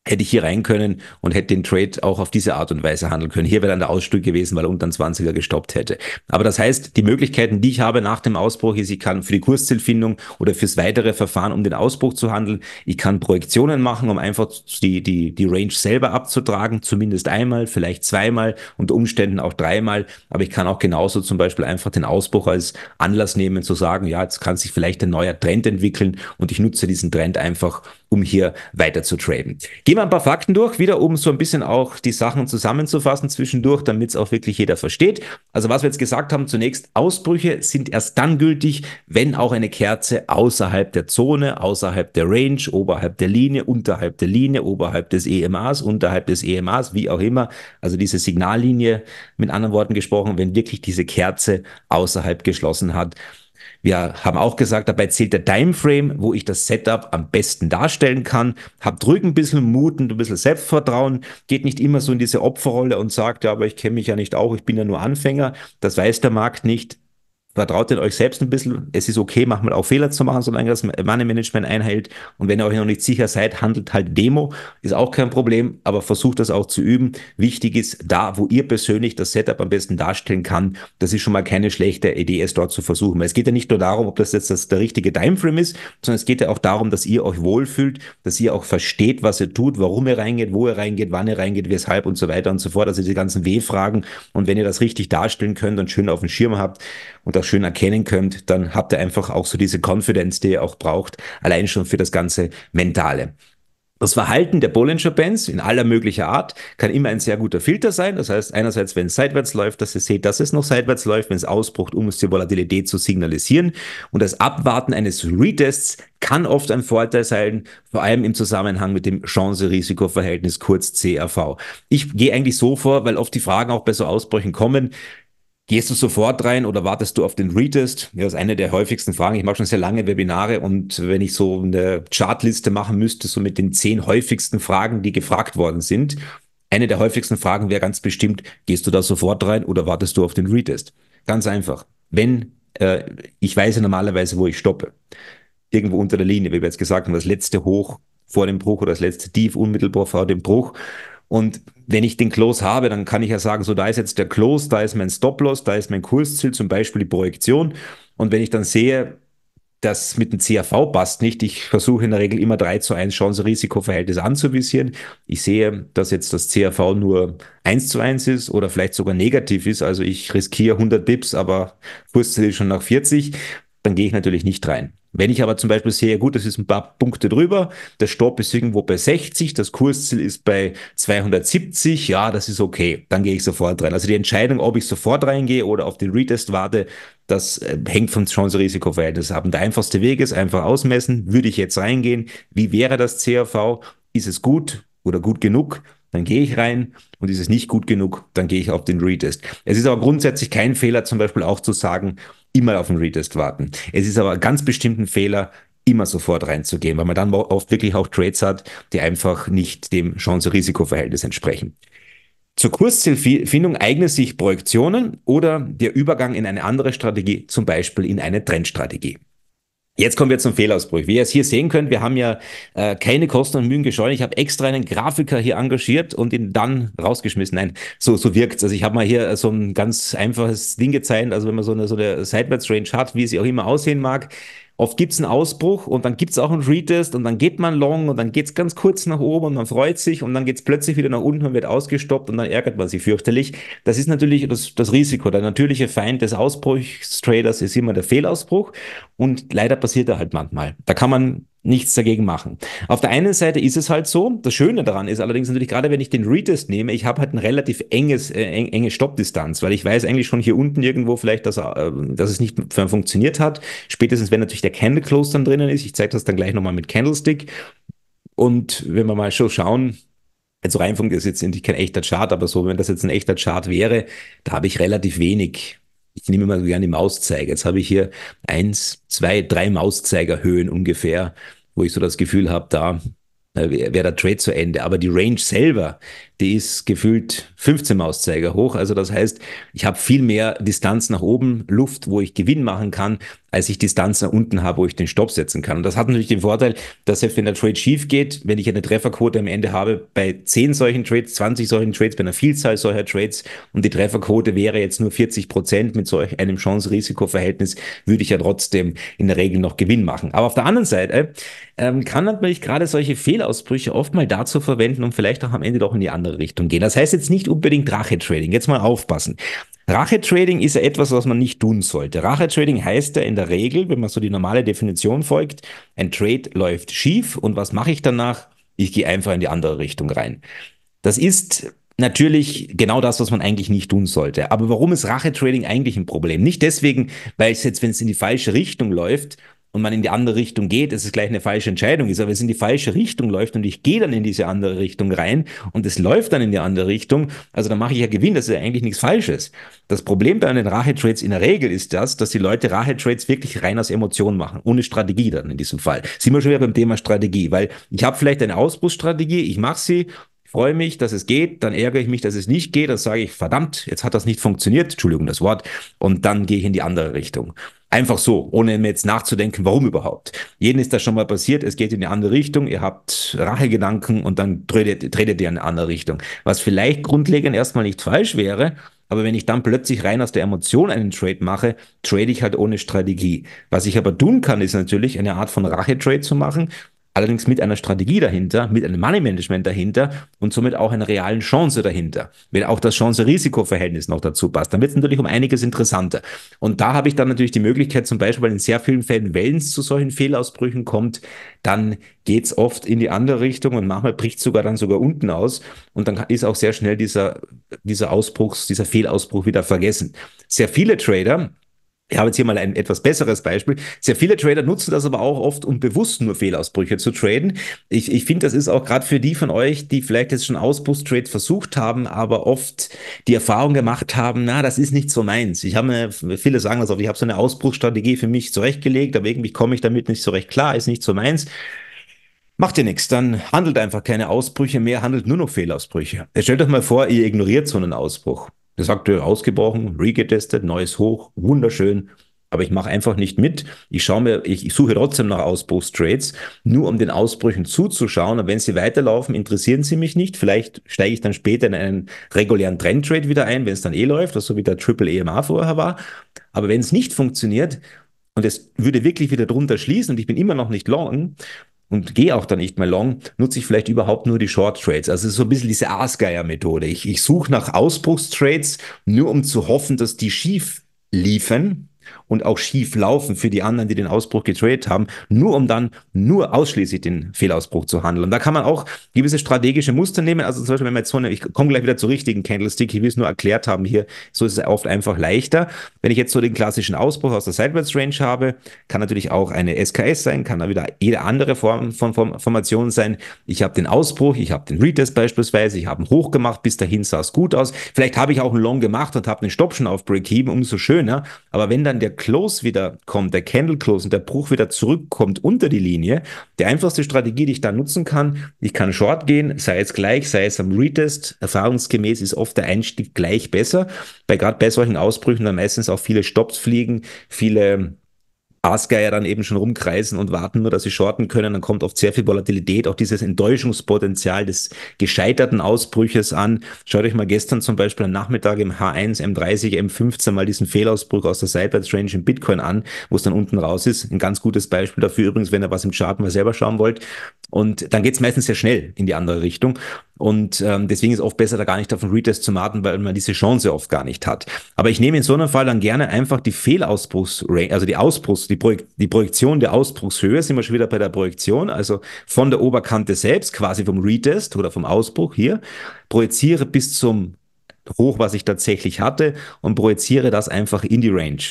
hätte ich hier rein können und hätte den Trade auch auf diese Art und Weise handeln können. Hier wäre dann der Ausstieg gewesen, weil er unter den 20er gestoppt hätte. Aber das heißt, die Möglichkeiten, die ich habe nach dem Ausbruch, ist, ich kann für die Kurszielfindung oder fürs weitere Verfahren, um den Ausbruch zu handeln, ich kann Projektionen machen, um einfach die, die, die Range selber abzutragen, zumindest einmal, vielleicht zweimal, unter Umständen auch dreimal. Aber ich kann auch genauso zum Beispiel einfach den Ausbruch als Anlass nehmen, zu sagen, ja, jetzt kann sich vielleicht ein neuer Trend entwickeln und ich nutze diesen Trend einfach, um hier weiter zu traden. Gehen wir ein paar Fakten durch, wieder um so ein bisschen auch die Sachen zusammenzufassen zwischendurch, damit es auch wirklich jeder versteht. Also was wir jetzt gesagt haben, zunächst Ausbrüche sind erst dann gültig, wenn auch eine Kerze außerhalb der Zone, außerhalb der Range, oberhalb der Linie, unterhalb der Linie, oberhalb des EMAs, unterhalb des EMAs, wie auch immer, also diese Signallinie, mit anderen Worten gesprochen, wenn wirklich diese Kerze außerhalb geschlossen hat, wir haben auch gesagt, dabei zählt der Timeframe, wo ich das Setup am besten darstellen kann. Hab ruhig ein bisschen Mut und ein bisschen Selbstvertrauen. Geht nicht immer so in diese Opferrolle und sagt, ja, aber ich kenne mich ja nicht auch, ich bin ja nur Anfänger. Das weiß der Markt nicht vertraut in euch selbst ein bisschen. Es ist okay, manchmal auch Fehler zu machen, solange das Money Management einhält. Und wenn ihr euch noch nicht sicher seid, handelt halt Demo. Ist auch kein Problem, aber versucht das auch zu üben. Wichtig ist, da, wo ihr persönlich das Setup am besten darstellen kann, das ist schon mal keine schlechte Idee, es dort zu versuchen. Weil es geht ja nicht nur darum, ob das jetzt das, der richtige Timeframe ist, sondern es geht ja auch darum, dass ihr euch wohlfühlt, dass ihr auch versteht, was ihr tut, warum ihr reingeht, wo ihr reingeht, wann ihr reingeht, weshalb und so weiter und so fort. Also diese ganzen W-Fragen. Und wenn ihr das richtig darstellen könnt und schön auf dem Schirm habt, und auch schön erkennen könnt, dann habt ihr einfach auch so diese Confidence, die ihr auch braucht, allein schon für das ganze Mentale. Das Verhalten der Bollinger Bands in aller möglicher Art kann immer ein sehr guter Filter sein. Das heißt, einerseits, wenn es seitwärts läuft, dass ihr seht, dass es noch seitwärts läuft, wenn es ausbrucht, um es die Volatilität zu signalisieren. Und das Abwarten eines Retests kann oft ein Vorteil sein, vor allem im Zusammenhang mit dem Chance-Risiko-Verhältnis, kurz CRV. Ich gehe eigentlich so vor, weil oft die Fragen auch bei so Ausbrüchen kommen. Gehst du sofort rein oder wartest du auf den Retest? Ja, das ist eine der häufigsten Fragen. Ich mache schon sehr lange Webinare und wenn ich so eine Chartliste machen müsste, so mit den zehn häufigsten Fragen, die gefragt worden sind, eine der häufigsten Fragen wäre ganz bestimmt, gehst du da sofort rein oder wartest du auf den Retest? Ganz einfach. Wenn, äh, ich weiß ja normalerweise, wo ich stoppe. Irgendwo unter der Linie, wie wir jetzt gesagt haben, das letzte Hoch vor dem Bruch oder das letzte Tief unmittelbar vor dem Bruch. Und wenn ich den Close habe, dann kann ich ja sagen, so da ist jetzt der Close, da ist mein Stop-Loss, da ist mein Kursziel, zum Beispiel die Projektion. Und wenn ich dann sehe, das mit dem CAV passt nicht. Ich versuche in der Regel immer 3 zu 1 Chance-Risiko-Verhältnis anzuvisieren. Ich sehe, dass jetzt das CAV nur 1 zu 1 ist oder vielleicht sogar negativ ist. Also ich riskiere 100 Pips, aber Kursziel schon nach 40 dann gehe ich natürlich nicht rein. Wenn ich aber zum Beispiel sehe, gut, das ist ein paar Punkte drüber, der Stopp ist irgendwo bei 60, das Kursziel ist bei 270, ja, das ist okay, dann gehe ich sofort rein. Also die Entscheidung, ob ich sofort reingehe oder auf den Retest warte, das äh, hängt vom Chance-Risiko-Verhältnis ab. Und der einfachste Weg ist einfach ausmessen, würde ich jetzt reingehen, wie wäre das CAV, ist es gut oder gut genug? dann gehe ich rein und ist es nicht gut genug, dann gehe ich auf den Retest. Es ist aber grundsätzlich kein Fehler, zum Beispiel auch zu sagen, immer auf den Retest warten. Es ist aber ganz bestimmt ein Fehler, immer sofort reinzugehen, weil man dann oft wirklich auch Trades hat, die einfach nicht dem Chance-Risiko-Verhältnis entsprechen. Zur Kurszielfindung eignen sich Projektionen oder der Übergang in eine andere Strategie, zum Beispiel in eine Trendstrategie. Jetzt kommen wir zum Fehlausbruch. Wie ihr es hier sehen könnt, wir haben ja äh, keine Kosten und Mühen gescheut. Ich habe extra einen Grafiker hier engagiert und ihn dann rausgeschmissen. Nein, so, so wirkt's. Also ich habe mal hier äh, so ein ganz einfaches Ding gezeigt. Also wenn man so eine, so eine Sideways-Range hat, wie sie auch immer aussehen mag, Oft gibt es einen Ausbruch und dann gibt es auch einen Retest und dann geht man long und dann geht es ganz kurz nach oben und man freut sich und dann geht es plötzlich wieder nach unten und wird ausgestoppt und dann ärgert man sich fürchterlich. Das ist natürlich das, das Risiko. Der natürliche Feind des Ausbruchstraders ist immer der Fehlausbruch und leider passiert er halt manchmal. Da kann man nichts dagegen machen. Auf der einen Seite ist es halt so, das Schöne daran ist allerdings natürlich, gerade wenn ich den Retest nehme, ich habe halt ein relativ enges, äh, eng, enge Stoppdistanz, weil ich weiß eigentlich schon hier unten irgendwo vielleicht, dass, äh, dass es nicht funktioniert hat. Spätestens, wenn natürlich der Candle Close dann drinnen ist, ich zeige das dann gleich nochmal mit Candlestick. Und wenn wir mal schon schauen, also Reinfunk ist jetzt nicht kein echter Chart, aber so, wenn das jetzt ein echter Chart wäre, da habe ich relativ wenig ich nehme immer gerne Mauszeiger. Jetzt habe ich hier eins, zwei, drei Mauszeigerhöhen ungefähr, wo ich so das Gefühl habe, da äh, wäre der Trade zu Ende. Aber die Range selber, die ist gefühlt 15 Mauszeiger hoch. Also das heißt, ich habe viel mehr Distanz nach oben, Luft, wo ich Gewinn machen kann, als ich Distanz nach unten habe, wo ich den Stopp setzen kann. Und das hat natürlich den Vorteil, dass selbst wenn der Trade schief geht, wenn ich eine Trefferquote am Ende habe bei 10 solchen Trades, 20 solchen Trades, bei einer Vielzahl solcher Trades und die Trefferquote wäre jetzt nur 40 Prozent mit solch einem Chance-Risiko-Verhältnis, würde ich ja trotzdem in der Regel noch Gewinn machen. Aber auf der anderen Seite äh, kann natürlich gerade solche Fehlausbrüche oft mal dazu verwenden, um vielleicht auch am Ende doch in die andere andere Richtung gehen. Das heißt jetzt nicht unbedingt Rache-Trading. Jetzt mal aufpassen. Rache-Trading ist ja etwas, was man nicht tun sollte. Rache-Trading heißt ja in der Regel, wenn man so die normale Definition folgt, ein Trade läuft schief und was mache ich danach? Ich gehe einfach in die andere Richtung rein. Das ist natürlich genau das, was man eigentlich nicht tun sollte. Aber warum ist Rache-Trading eigentlich ein Problem? Nicht deswegen, weil es jetzt, wenn es in die falsche Richtung läuft, und man in die andere Richtung geht, dass es gleich eine falsche Entscheidung ist, aber es in die falsche Richtung läuft und ich gehe dann in diese andere Richtung rein und es läuft dann in die andere Richtung, also dann mache ich ja Gewinn, das ist ja eigentlich nichts Falsches. Das Problem bei den Rache-Trades in der Regel ist das, dass die Leute Rache-Trades wirklich rein aus Emotionen machen, ohne Strategie dann in diesem Fall. Sind wir schon wieder beim Thema Strategie, weil ich habe vielleicht eine Ausbruchsstrategie, ich mache sie, freue mich, dass es geht, dann ärgere ich mich, dass es nicht geht, dann sage ich, verdammt, jetzt hat das nicht funktioniert, Entschuldigung das Wort, und dann gehe ich in die andere Richtung. Einfach so, ohne mir jetzt nachzudenken, warum überhaupt. Jeden ist das schon mal passiert, es geht in die andere Richtung, ihr habt Rachegedanken und dann tretet, ihr in eine andere Richtung. Was vielleicht grundlegend erstmal nicht falsch wäre, aber wenn ich dann plötzlich rein aus der Emotion einen Trade mache, trade ich halt ohne Strategie. Was ich aber tun kann, ist natürlich eine Art von Rache-Trade zu machen, allerdings mit einer Strategie dahinter, mit einem Money-Management dahinter und somit auch einer realen Chance dahinter, wenn auch das Chance-Risiko-Verhältnis noch dazu passt. Dann wird es natürlich um einiges interessanter. Und da habe ich dann natürlich die Möglichkeit, zum Beispiel, weil in sehr vielen Fällen, wenn es zu solchen Fehlausbrüchen kommt, dann geht es oft in die andere Richtung und manchmal bricht sogar dann sogar unten aus und dann ist auch sehr schnell dieser, dieser Ausbruch, dieser Fehlausbruch wieder vergessen. Sehr viele Trader, ich habe jetzt hier mal ein etwas besseres Beispiel. Sehr viele Trader nutzen das aber auch oft, um bewusst nur Fehlausbrüche zu traden. Ich, ich finde, das ist auch gerade für die von euch, die vielleicht jetzt schon Ausbruchstrades versucht haben, aber oft die Erfahrung gemacht haben, na, das ist nicht so meins. Ich habe mir, viele sagen das auch, ich habe so eine Ausbruchstrategie für mich zurechtgelegt, aber irgendwie komme ich damit nicht so recht klar, ist nicht so meins. Macht ihr nichts, dann handelt einfach keine Ausbrüche mehr, handelt nur noch Fehlausbrüche. Stellt euch mal vor, ihr ignoriert so einen Ausbruch gesagt, aktuell ausgebrochen, regetestet, neues Hoch, wunderschön. Aber ich mache einfach nicht mit. Ich schaue mir, ich, ich suche trotzdem nach Ausbruchstrades, nur um den Ausbrüchen zuzuschauen. Und wenn sie weiterlaufen, interessieren sie mich nicht. Vielleicht steige ich dann später in einen regulären Trendtrade wieder ein, wenn es dann eh läuft, also so wie der Triple EMA vorher war. Aber wenn es nicht funktioniert, und es würde wirklich wieder drunter schließen und ich bin immer noch nicht long, und gehe auch dann nicht mehr long, nutze ich vielleicht überhaupt nur die Short Trades. Also es ist so ein bisschen diese Aasgeier-Methode. Ich, ich suche nach Ausbruchstrades, nur um zu hoffen, dass die schief liefen und auch schief laufen für die anderen, die den Ausbruch getradet haben, nur um dann nur ausschließlich den Fehlausbruch zu handeln. Und da kann man auch gewisse strategische Muster nehmen. Also zum Beispiel, wenn man jetzt so eine, ich komme gleich wieder zur richtigen Candlestick, ich will es nur erklärt haben hier, so ist es oft einfach leichter. Wenn ich jetzt so den klassischen Ausbruch aus der Sideways Range habe, kann natürlich auch eine SKS sein, kann da wieder jede andere Form von Formation sein. Ich habe den Ausbruch, ich habe den Retest beispielsweise, ich habe ihn hoch gemacht, bis dahin sah es gut aus. Vielleicht habe ich auch einen Long gemacht und habe einen Stop schon auf Break-Even, umso schöner. Aber wenn dann der Close wieder kommt, der Candle Close und der Bruch wieder zurückkommt unter die Linie, die einfachste Strategie, die ich da nutzen kann, ich kann Short gehen, sei es gleich, sei es am Retest. Erfahrungsgemäß ist oft der Einstieg gleich besser, weil gerade bei solchen Ausbrüchen dann meistens auch viele Stops fliegen, viele Aasgeier dann eben schon rumkreisen und warten nur, dass sie shorten können. Dann kommt oft sehr viel Volatilität, auch dieses Enttäuschungspotenzial des gescheiterten Ausbrüches an. Schaut euch mal gestern zum Beispiel am Nachmittag im H1, M30, M15 mal diesen Fehlausbruch aus der Range in Bitcoin an, wo es dann unten raus ist. Ein ganz gutes Beispiel dafür übrigens, wenn ihr was im Chart mal selber schauen wollt. Und dann geht's meistens sehr schnell in die andere Richtung. Und ähm, deswegen ist oft besser, da gar nicht auf einen Retest zu warten, weil man diese Chance oft gar nicht hat. Aber ich nehme in so einem Fall dann gerne einfach die Fehlausbruchsrange, also die Ausbruchs, die, Projek die Projektion der Ausbruchshöhe, sind wir schon wieder bei der Projektion, also von der Oberkante selbst, quasi vom Retest oder vom Ausbruch hier, projiziere bis zum hoch, was ich tatsächlich hatte und projiziere das einfach in die Range.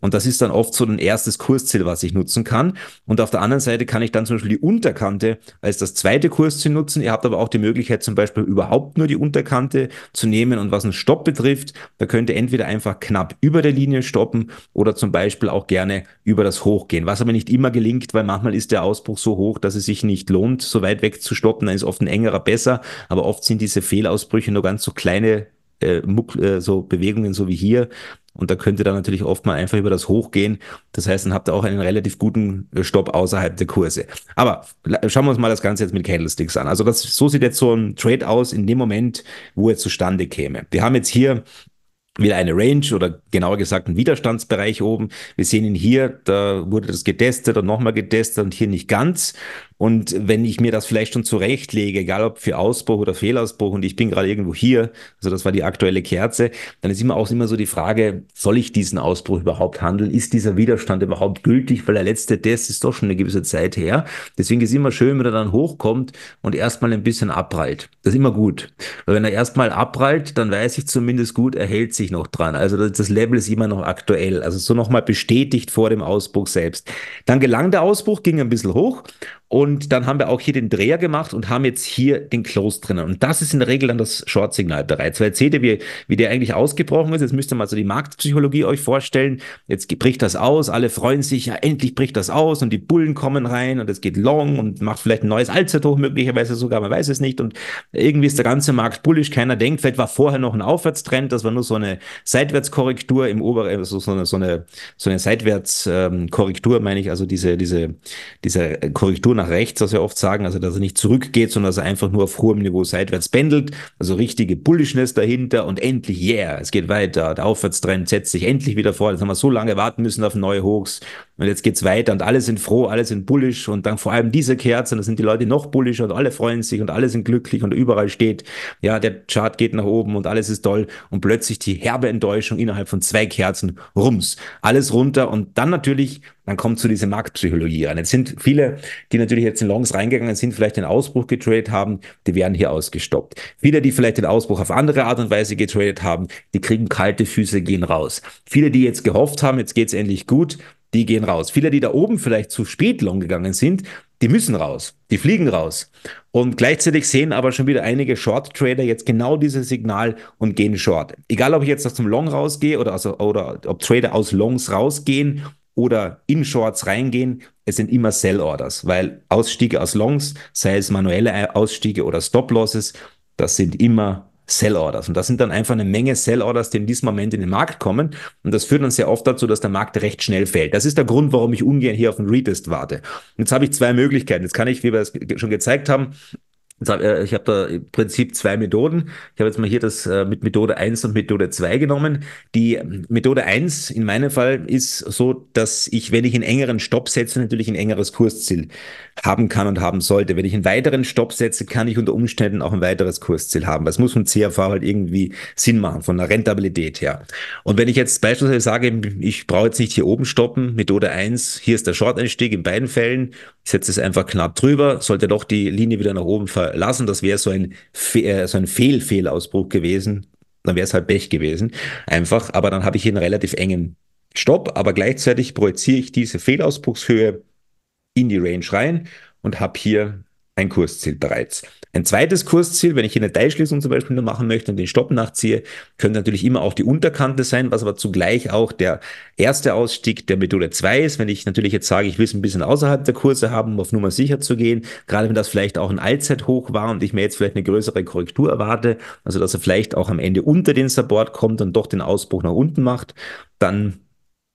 Und das ist dann oft so ein erstes Kursziel, was ich nutzen kann. Und auf der anderen Seite kann ich dann zum Beispiel die Unterkante als das zweite Kursziel nutzen. Ihr habt aber auch die Möglichkeit, zum Beispiel überhaupt nur die Unterkante zu nehmen. Und was einen Stopp betrifft, da könnt ihr entweder einfach knapp über der Linie stoppen oder zum Beispiel auch gerne über das Hochgehen. Was aber nicht immer gelingt, weil manchmal ist der Ausbruch so hoch, dass es sich nicht lohnt, so weit weg zu stoppen. Dann ist oft ein engerer besser. Aber oft sind diese Fehlausbrüche nur ganz so kleine äh, Muck, äh, so Bewegungen, so wie hier, und da könnt ihr dann natürlich oft mal einfach über das Hoch gehen. Das heißt, dann habt ihr auch einen relativ guten äh, Stopp außerhalb der Kurse. Aber schauen wir uns mal das Ganze jetzt mit Candlesticks an. Also das, so sieht jetzt so ein Trade aus in dem Moment, wo er zustande käme. Wir haben jetzt hier wieder eine Range oder genauer gesagt einen Widerstandsbereich oben. Wir sehen ihn hier, da wurde das getestet und nochmal getestet und hier nicht ganz. Und wenn ich mir das vielleicht schon zurechtlege, egal ob für Ausbruch oder Fehlausbruch, und ich bin gerade irgendwo hier, also das war die aktuelle Kerze, dann ist immer auch immer so die Frage, soll ich diesen Ausbruch überhaupt handeln? Ist dieser Widerstand überhaupt gültig? Weil der letzte Test ist doch schon eine gewisse Zeit her. Deswegen ist immer schön, wenn er dann hochkommt und erstmal ein bisschen abprallt. Das ist immer gut. Weil wenn er erstmal abprallt, dann weiß ich zumindest gut, er hält sich noch dran. Also das, das Level ist immer noch aktuell. Also so nochmal bestätigt vor dem Ausbruch selbst. Dann gelang der Ausbruch, ging ein bisschen hoch und dann haben wir auch hier den Dreher gemacht und haben jetzt hier den Close drinnen. Und das ist in der Regel dann das Short-Signal bereits. Weil jetzt seht ihr, wie, wie der eigentlich ausgebrochen ist. Jetzt müsst ihr mal so die Marktpsychologie euch vorstellen. Jetzt bricht das aus, alle freuen sich, ja, endlich bricht das aus und die Bullen kommen rein und es geht long und macht vielleicht ein neues Allzeithoch möglicherweise sogar, man weiß es nicht. Und irgendwie ist der ganze Markt bullisch, keiner denkt, vielleicht war vorher noch ein Aufwärtstrend, das war nur so eine Seitwärtskorrektur im oberen, also äh, so eine, so eine, so eine Seitwärtskorrektur, meine ich, also diese, diese, diese Korrektur Korrektur nach rechts, was wir oft sagen, also dass er nicht zurückgeht, sondern dass er einfach nur auf hohem Niveau seitwärts pendelt. Also richtige Bullishness dahinter und endlich, yeah, es geht weiter. Der Aufwärtstrend setzt sich endlich wieder vor. Jetzt haben wir so lange warten müssen auf neue Hochs. Und jetzt geht's weiter und alle sind froh, alle sind bullisch und dann vor allem diese Kerze, und da sind die Leute noch bullisch und alle freuen sich und alle sind glücklich und überall steht, ja, der Chart geht nach oben und alles ist toll und plötzlich die herbe Enttäuschung innerhalb von zwei Kerzen, rums, alles runter und dann natürlich, dann kommt zu dieser Marktpsychologie rein. Jetzt sind viele, die natürlich jetzt in Longs reingegangen sind, vielleicht den Ausbruch getradet haben, die werden hier ausgestoppt. Viele, die vielleicht den Ausbruch auf andere Art und Weise getradet haben, die kriegen kalte Füße, gehen raus. Viele, die jetzt gehofft haben, jetzt geht's endlich gut, die gehen raus. Viele, die da oben vielleicht zu spät long gegangen sind, die müssen raus, die fliegen raus. Und gleichzeitig sehen aber schon wieder einige Short Trader jetzt genau dieses Signal und gehen short. Egal, ob ich jetzt aus dem Long rausgehe oder, also, oder ob Trader aus Longs rausgehen oder in Shorts reingehen, es sind immer Sell Orders, weil Ausstiege aus Longs, sei es manuelle Ausstiege oder Stop Losses, das sind immer Sell-Orders. Und das sind dann einfach eine Menge Sell-Orders, die in diesem Moment in den Markt kommen. Und das führt dann sehr oft dazu, dass der Markt recht schnell fällt. Das ist der Grund, warum ich ungern hier auf den Retest warte. jetzt habe ich zwei Möglichkeiten. Jetzt kann ich, wie wir es schon gezeigt haben, äh, ich habe da im Prinzip zwei Methoden. Ich habe jetzt mal hier das äh, mit Methode 1 und Methode 2 genommen. Die ähm, Methode 1 in meinem Fall ist so, dass ich, wenn ich einen engeren Stopp setze, natürlich ein engeres Kursziel haben kann und haben sollte. Wenn ich einen weiteren Stopp setze, kann ich unter Umständen auch ein weiteres Kursziel haben. Das muss vom CRV halt irgendwie Sinn machen, von der Rentabilität her. Und wenn ich jetzt beispielsweise sage, ich brauche jetzt nicht hier oben stoppen, Methode 1, hier ist der Short-Einstieg in beiden Fällen, ich setze es einfach knapp drüber, sollte doch die Linie wieder nach oben fallen lassen. Das wäre so ein, äh, so ein Fehl-Fehlausbruch gewesen. Dann wäre es halt Pech gewesen. Einfach. Aber dann habe ich hier einen relativ engen Stopp. Aber gleichzeitig projiziere ich diese Fehlausbruchshöhe in die Range rein und habe hier ein Kursziel bereits. Ein zweites Kursziel, wenn ich hier eine Teilschließung zum Beispiel nur machen möchte und den Stopp nachziehe, könnte natürlich immer auch die Unterkante sein, was aber zugleich auch der erste Ausstieg der Methode 2 ist. Wenn ich natürlich jetzt sage, ich will es ein bisschen außerhalb der Kurse haben, um auf Nummer sicher zu gehen, gerade wenn das vielleicht auch ein Allzeithoch war und ich mir jetzt vielleicht eine größere Korrektur erwarte, also dass er vielleicht auch am Ende unter den Support kommt und doch den Ausbruch nach unten macht, dann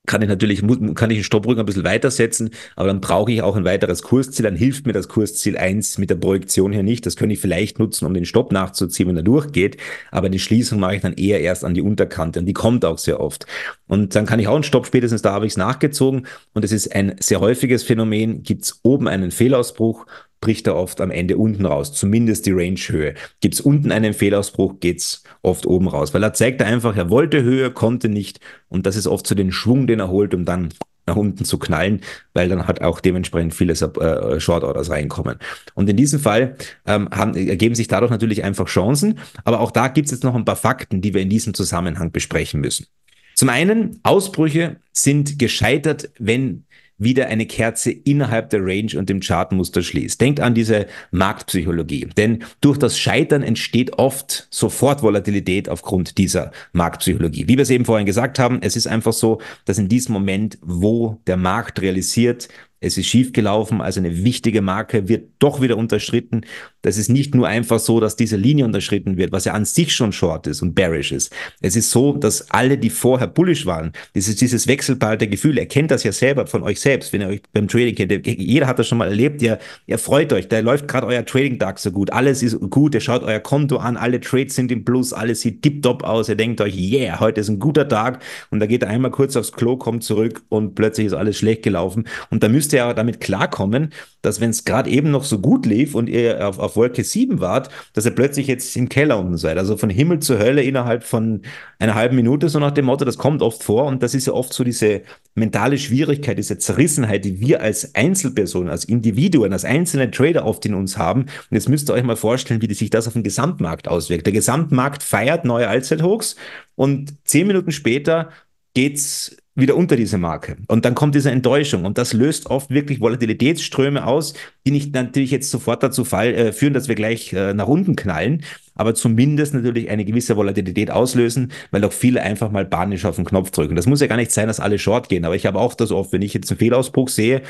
kann ich natürlich, kann ich den Stopprücken ein bisschen weitersetzen, aber dann brauche ich auch ein weiteres Kursziel, dann hilft mir das Kursziel 1 mit der Projektion hier nicht. Das könnte ich vielleicht nutzen, um den Stopp nachzuziehen, wenn er durchgeht, aber die Schließung mache ich dann eher erst an die Unterkante und die kommt auch sehr oft. Und dann kann ich auch einen Stopp, spätestens da habe ich es nachgezogen und es ist ein sehr häufiges Phänomen, gibt es oben einen Fehlausbruch, bricht er oft am Ende unten raus, zumindest die Range-Höhe. Gibt es unten einen Fehlausbruch, geht's oft oben raus, weil er zeigt einfach, er wollte Höhe, konnte nicht und das ist oft so den Schwung, den er holt, um dann nach unten zu knallen, weil dann halt auch dementsprechend viele äh, Short Orders reinkommen. Und in diesem Fall ähm, haben, ergeben sich dadurch natürlich einfach Chancen, aber auch da gibt es jetzt noch ein paar Fakten, die wir in diesem Zusammenhang besprechen müssen. Zum einen, Ausbrüche sind gescheitert, wenn wieder eine Kerze innerhalb der Range und dem Chartmuster schließt. Denkt an diese Marktpsychologie, denn durch das Scheitern entsteht oft sofort Volatilität aufgrund dieser Marktpsychologie. Wie wir es eben vorhin gesagt haben, es ist einfach so, dass in diesem Moment, wo der Markt realisiert, es ist schief also eine wichtige Marke wird doch wieder unterschritten. Das ist nicht nur einfach so, dass diese Linie unterschritten wird, was ja an sich schon short ist und bearish ist. Es ist so, dass alle, die vorher bullish waren, dieses, dieses Wechselpaar der Gefühle, ihr das ja selber von euch selbst, wenn ihr euch beim Trading kennt. Jeder hat das schon mal erlebt, ihr, ihr freut euch, da läuft gerade euer Trading-Tag so gut, alles ist gut, ihr schaut euer Konto an, alle Trades sind im Plus, alles sieht tipptopp aus, ihr denkt euch, yeah, heute ist ein guter Tag und da geht ihr einmal kurz aufs Klo, kommt zurück und plötzlich ist alles schlecht gelaufen und da müsst müsst ja damit klarkommen, dass wenn es gerade eben noch so gut lief und ihr auf, auf Wolke 7 wart, dass ihr plötzlich jetzt im Keller unten seid. Also von Himmel zur Hölle innerhalb von einer halben Minute, so nach dem Motto, das kommt oft vor und das ist ja oft so diese mentale Schwierigkeit, diese Zerrissenheit, die wir als Einzelpersonen, als Individuen, als einzelne Trader oft in uns haben. Und jetzt müsst ihr euch mal vorstellen, wie sich das auf den Gesamtmarkt auswirkt. Der Gesamtmarkt feiert neue Allzeithochs und zehn Minuten später geht's wieder unter diese Marke. Und dann kommt diese Enttäuschung. Und das löst oft wirklich Volatilitätsströme aus, die nicht natürlich jetzt sofort dazu fall, äh, führen, dass wir gleich äh, nach unten knallen, aber zumindest natürlich eine gewisse Volatilität auslösen, weil auch viele einfach mal panisch auf den Knopf drücken. Das muss ja gar nicht sein, dass alle short gehen. Aber ich habe auch das oft, wenn ich jetzt einen Fehlausbruch sehe,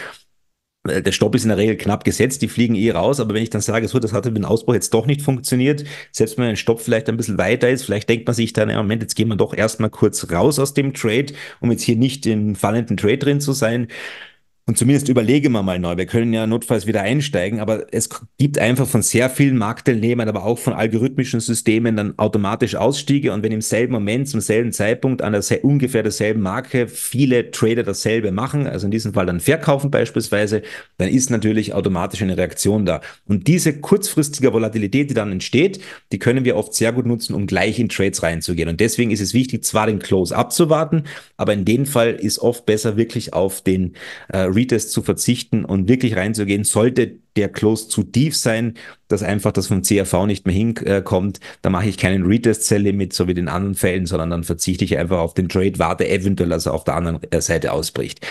äh, der Stopp ist in der Regel knapp gesetzt, die fliegen eh raus, aber wenn ich dann sage, so, das hat mit dem Ausbruch jetzt doch nicht funktioniert, selbst wenn ein Stopp vielleicht ein bisschen weiter ist, vielleicht denkt man sich dann, ja, Moment, jetzt gehen wir doch erstmal kurz raus aus dem Trade, um jetzt hier nicht im fallenden Trade drin zu sein, und zumindest überlegen wir mal neu. Wir können ja notfalls wieder einsteigen, aber es gibt einfach von sehr vielen Marktteilnehmern, aber auch von algorithmischen Systemen dann automatisch Ausstiege. Und wenn im selben Moment, zum selben Zeitpunkt an der ungefähr derselben Marke viele Trader dasselbe machen, also in diesem Fall dann verkaufen beispielsweise, dann ist natürlich automatisch eine Reaktion da. Und diese kurzfristige Volatilität, die dann entsteht, die können wir oft sehr gut nutzen, um gleich in Trades reinzugehen. Und deswegen ist es wichtig, zwar den Close abzuwarten, aber in dem Fall ist oft besser wirklich auf den äh, Retest zu verzichten und wirklich reinzugehen. Sollte der Close zu tief sein, dass einfach das vom CRV nicht mehr hinkommt, äh, dann mache ich keinen retest sell limit so wie in anderen Fällen, sondern dann verzichte ich einfach auf den Trade, warte eventuell, dass er auf der anderen äh, Seite ausbricht.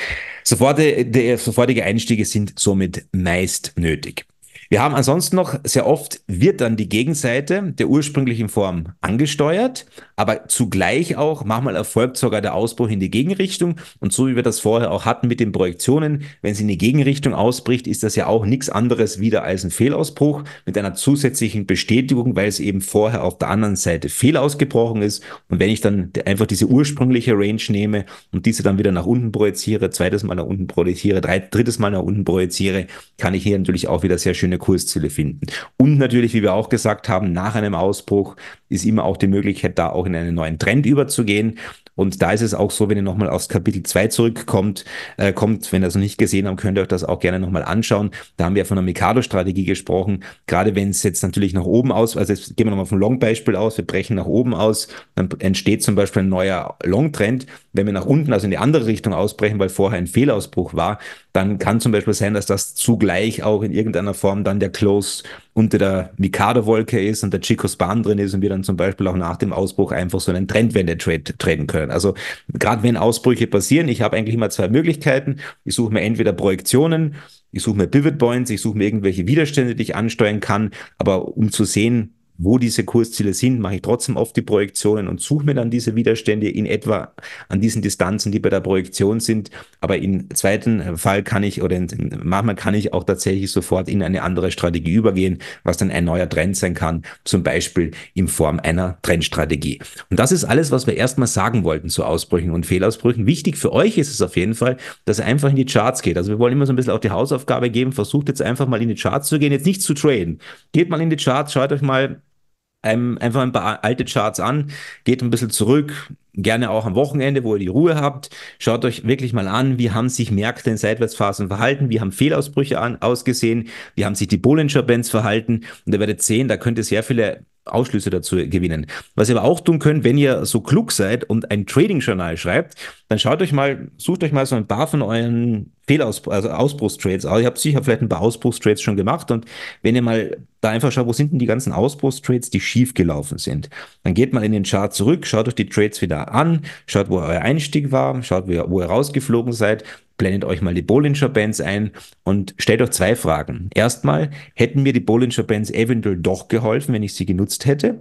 Sofort, äh, der, sofortige Einstiege sind somit meist nötig. Wir haben ansonsten noch sehr oft wird dann die Gegenseite der ursprünglichen Form angesteuert, aber zugleich auch, manchmal erfolgt sogar der Ausbruch in die Gegenrichtung. Und so wie wir das vorher auch hatten mit den Projektionen, wenn es in die Gegenrichtung ausbricht, ist das ja auch nichts anderes wieder als ein Fehlausbruch mit einer zusätzlichen Bestätigung, weil es eben vorher auf der anderen Seite fehlausgebrochen ist. Und wenn ich dann einfach diese ursprüngliche Range nehme und diese dann wieder nach unten projiziere, zweites Mal nach unten projiziere, drei, drittes Mal nach unten projiziere, kann ich hier natürlich auch wieder sehr schöne Kursziele finden. Und natürlich, wie wir auch gesagt haben, nach einem Ausbruch ist immer auch die Möglichkeit, da auch in einen neuen Trend überzugehen. Und da ist es auch so, wenn ihr nochmal aus Kapitel 2 zurückkommt, äh, kommt, wenn ihr das noch nicht gesehen habt, könnt ihr euch das auch gerne nochmal anschauen. Da haben wir von der Mikado-Strategie gesprochen. Gerade wenn es jetzt natürlich nach oben aus, also jetzt gehen wir nochmal vom Long-Beispiel aus, wir brechen nach oben aus, dann entsteht zum Beispiel ein neuer Long-Trend. Wenn wir nach unten, also in die andere Richtung ausbrechen, weil vorher ein Fehlausbruch war, dann kann zum Beispiel sein, dass das zugleich auch in irgendeiner Form dann der Close unter der Mikado-Wolke ist und der Chico Span drin ist und wir dann zum Beispiel auch nach dem Ausbruch einfach so einen Trendwende-Trade traden können. Also gerade wenn Ausbrüche passieren, ich habe eigentlich immer zwei Möglichkeiten. Ich suche mir entweder Projektionen, ich suche mir Pivot Points, ich suche mir irgendwelche Widerstände, die ich ansteuern kann, aber um zu sehen, wo diese Kursziele sind, mache ich trotzdem oft die Projektionen und suche mir dann diese Widerstände in etwa an diesen Distanzen, die bei der Projektion sind. Aber im zweiten Fall kann ich oder in, manchmal kann ich auch tatsächlich sofort in eine andere Strategie übergehen, was dann ein neuer Trend sein kann, zum Beispiel in Form einer Trendstrategie. Und das ist alles, was wir erstmal sagen wollten zu Ausbrüchen und Fehlausbrüchen. Wichtig für euch ist es auf jeden Fall, dass ihr einfach in die Charts geht. Also wir wollen immer so ein bisschen auch die Hausaufgabe geben, versucht jetzt einfach mal in die Charts zu gehen, jetzt nicht zu traden. Geht mal in die Charts, schaut euch mal einem einfach ein paar alte Charts an, geht ein bisschen zurück, gerne auch am Wochenende, wo ihr die Ruhe habt. Schaut euch wirklich mal an, wie haben sich Märkte in Seitwärtsphasen verhalten, wie haben Fehlausbrüche an, ausgesehen, wie haben sich die Bollinger Bands verhalten. Und ihr werdet sehen, da könnt ihr sehr viele Ausschlüsse dazu gewinnen. Was ihr aber auch tun könnt, wenn ihr so klug seid und ein Trading-Journal schreibt, dann schaut euch mal, sucht euch mal so ein paar von euren Fehlausbruch, also Ausbruchstrails. Also ich habe sicher vielleicht ein paar Ausbruchstrails schon gemacht und wenn ihr mal da einfach schaut, wo sind denn die ganzen Ausbruchstrails, die schief gelaufen sind, dann geht mal in den Chart zurück, schaut euch die Trades wieder an, schaut, wo euer Einstieg war, schaut, wo ihr, wo ihr rausgeflogen seid, blendet euch mal die Bollinger Bands ein und stellt euch zwei Fragen. Erstmal, hätten mir die Bollinger Bands eventuell doch geholfen, wenn ich sie genutzt hätte?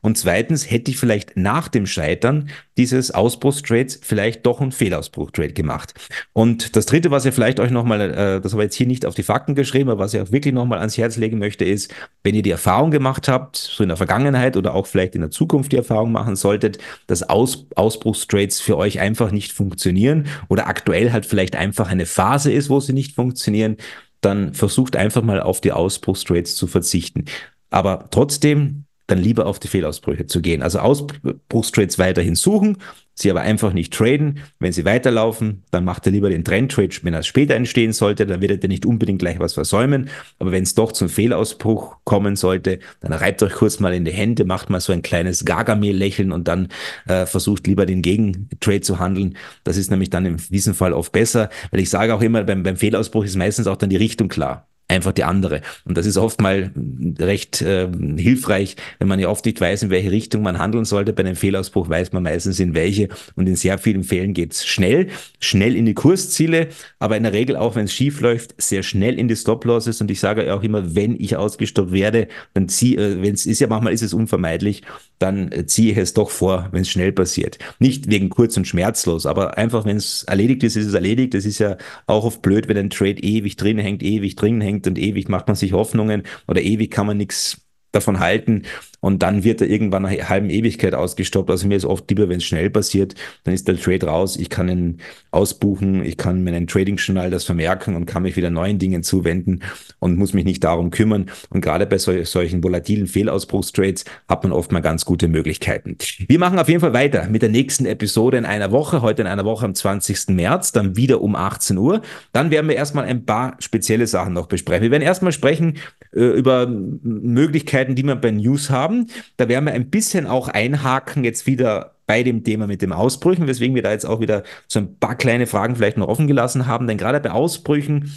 Und zweitens, hätte ich vielleicht nach dem Scheitern dieses Ausbruchstrades vielleicht doch ein Fehlausbruchtrade gemacht. Und das dritte, was ihr vielleicht euch nochmal, äh, das habe ich jetzt hier nicht auf die Fakten geschrieben, aber was ich auch wirklich nochmal ans Herz legen möchte, ist, wenn ihr die Erfahrung gemacht habt, so in der Vergangenheit oder auch vielleicht in der Zukunft die Erfahrung machen solltet, dass Aus Ausbruchstrades für euch einfach nicht funktionieren oder aktuell halt vielleicht einfach eine Phase ist, wo sie nicht funktionieren, dann versucht einfach mal auf die Ausbruchstrades zu verzichten. Aber trotzdem dann lieber auf die Fehlausbrüche zu gehen. Also Ausbruchstrades weiterhin suchen, sie aber einfach nicht traden. Wenn sie weiterlaufen, dann macht er lieber den Trendtrade, wenn er später entstehen sollte, dann wird er nicht unbedingt gleich was versäumen. Aber wenn es doch zum Fehlausbruch kommen sollte, dann reibt euch kurz mal in die Hände, macht mal so ein kleines Gargamel-Lächeln und dann äh, versucht lieber den Gegentrade zu handeln. Das ist nämlich dann in diesem Fall oft besser, weil ich sage auch immer, beim, beim Fehlausbruch ist meistens auch dann die Richtung klar einfach die andere. Und das ist oft mal recht äh, hilfreich, wenn man ja oft nicht weiß, in welche Richtung man handeln sollte. Bei einem Fehlausbruch weiß man meistens in welche. Und in sehr vielen Fällen geht's schnell, schnell in die Kursziele, aber in der Regel auch, wenn es schief läuft, sehr schnell in die Stop-Losses. Und ich sage ja auch immer, wenn ich ausgestoppt werde, dann ziehe, äh, wenn es ist ja manchmal ist es unvermeidlich, dann äh, ziehe ich es doch vor, wenn es schnell passiert. Nicht wegen kurz und schmerzlos, aber einfach, wenn es erledigt ist, ist es erledigt. Das ist ja auch oft blöd, wenn ein Trade ewig drin hängt, ewig drin hängt denkt und ewig macht man sich Hoffnungen oder ewig kann man nichts davon halten und dann wird er irgendwann nach halben Ewigkeit ausgestoppt. Also mir ist oft lieber, wenn es schnell passiert, dann ist der Trade raus, ich kann ihn ausbuchen, ich kann meinen Trading-Journal das vermerken und kann mich wieder neuen Dingen zuwenden und muss mich nicht darum kümmern. Und gerade bei sol solchen volatilen Fehlausbruchstrades hat man oft mal ganz gute Möglichkeiten. Wir machen auf jeden Fall weiter mit der nächsten Episode in einer Woche, heute in einer Woche am 20. März, dann wieder um 18 Uhr. Dann werden wir erstmal ein paar spezielle Sachen noch besprechen. Wir werden erstmal sprechen äh, über Möglichkeiten, die wir bei News haben. Da werden wir ein bisschen auch einhaken jetzt wieder bei dem Thema mit den Ausbrüchen, weswegen wir da jetzt auch wieder so ein paar kleine Fragen vielleicht noch offen gelassen haben. Denn gerade bei Ausbrüchen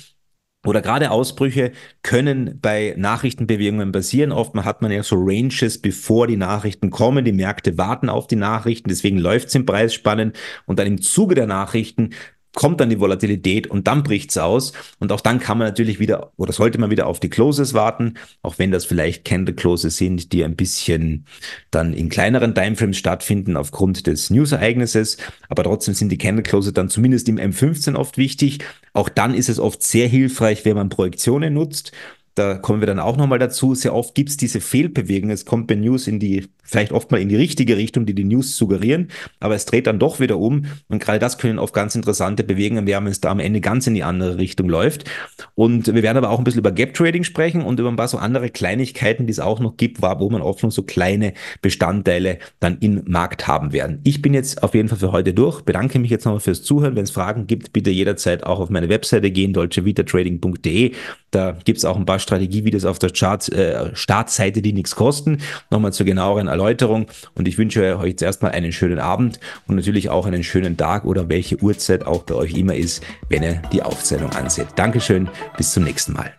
oder gerade Ausbrüche können bei Nachrichtenbewegungen passieren. Oft hat man ja so Ranges, bevor die Nachrichten kommen. Die Märkte warten auf die Nachrichten, deswegen läuft es im Preisspannen. Und dann im Zuge der Nachrichten kommt dann die Volatilität und dann bricht es aus. Und auch dann kann man natürlich wieder, oder sollte man wieder auf die Closes warten, auch wenn das vielleicht Candle Closes sind, die ein bisschen dann in kleineren Timeframes stattfinden aufgrund des News-Ereignisses. Aber trotzdem sind die Candle Closes dann zumindest im M15 oft wichtig. Auch dann ist es oft sehr hilfreich, wenn man Projektionen nutzt da kommen wir dann auch nochmal dazu, sehr oft gibt es diese Fehlbewegungen. Es kommt bei News in die, vielleicht oft mal in die richtige Richtung, die die News suggerieren, aber es dreht dann doch wieder um. Und gerade das können oft ganz interessante Bewegungen werden, wenn es da am Ende ganz in die andere Richtung läuft. Und wir werden aber auch ein bisschen über Gap Trading sprechen und über ein paar so andere Kleinigkeiten, die es auch noch gibt, wo man oft noch so kleine Bestandteile dann im Markt haben werden. Ich bin jetzt auf jeden Fall für heute durch. Bedanke mich jetzt nochmal fürs Zuhören. Wenn es Fragen gibt, bitte jederzeit auch auf meine Webseite gehen, deutschevitatrading.de. Da gibt es auch ein paar Strategievideos auf der Charts, äh, Startseite, die nichts kosten. Nochmal zur genaueren Erläuterung. Und ich wünsche euch jetzt erstmal einen schönen Abend und natürlich auch einen schönen Tag oder welche Uhrzeit auch bei euch immer ist, wenn ihr die Aufzählung anseht. Dankeschön, bis zum nächsten Mal.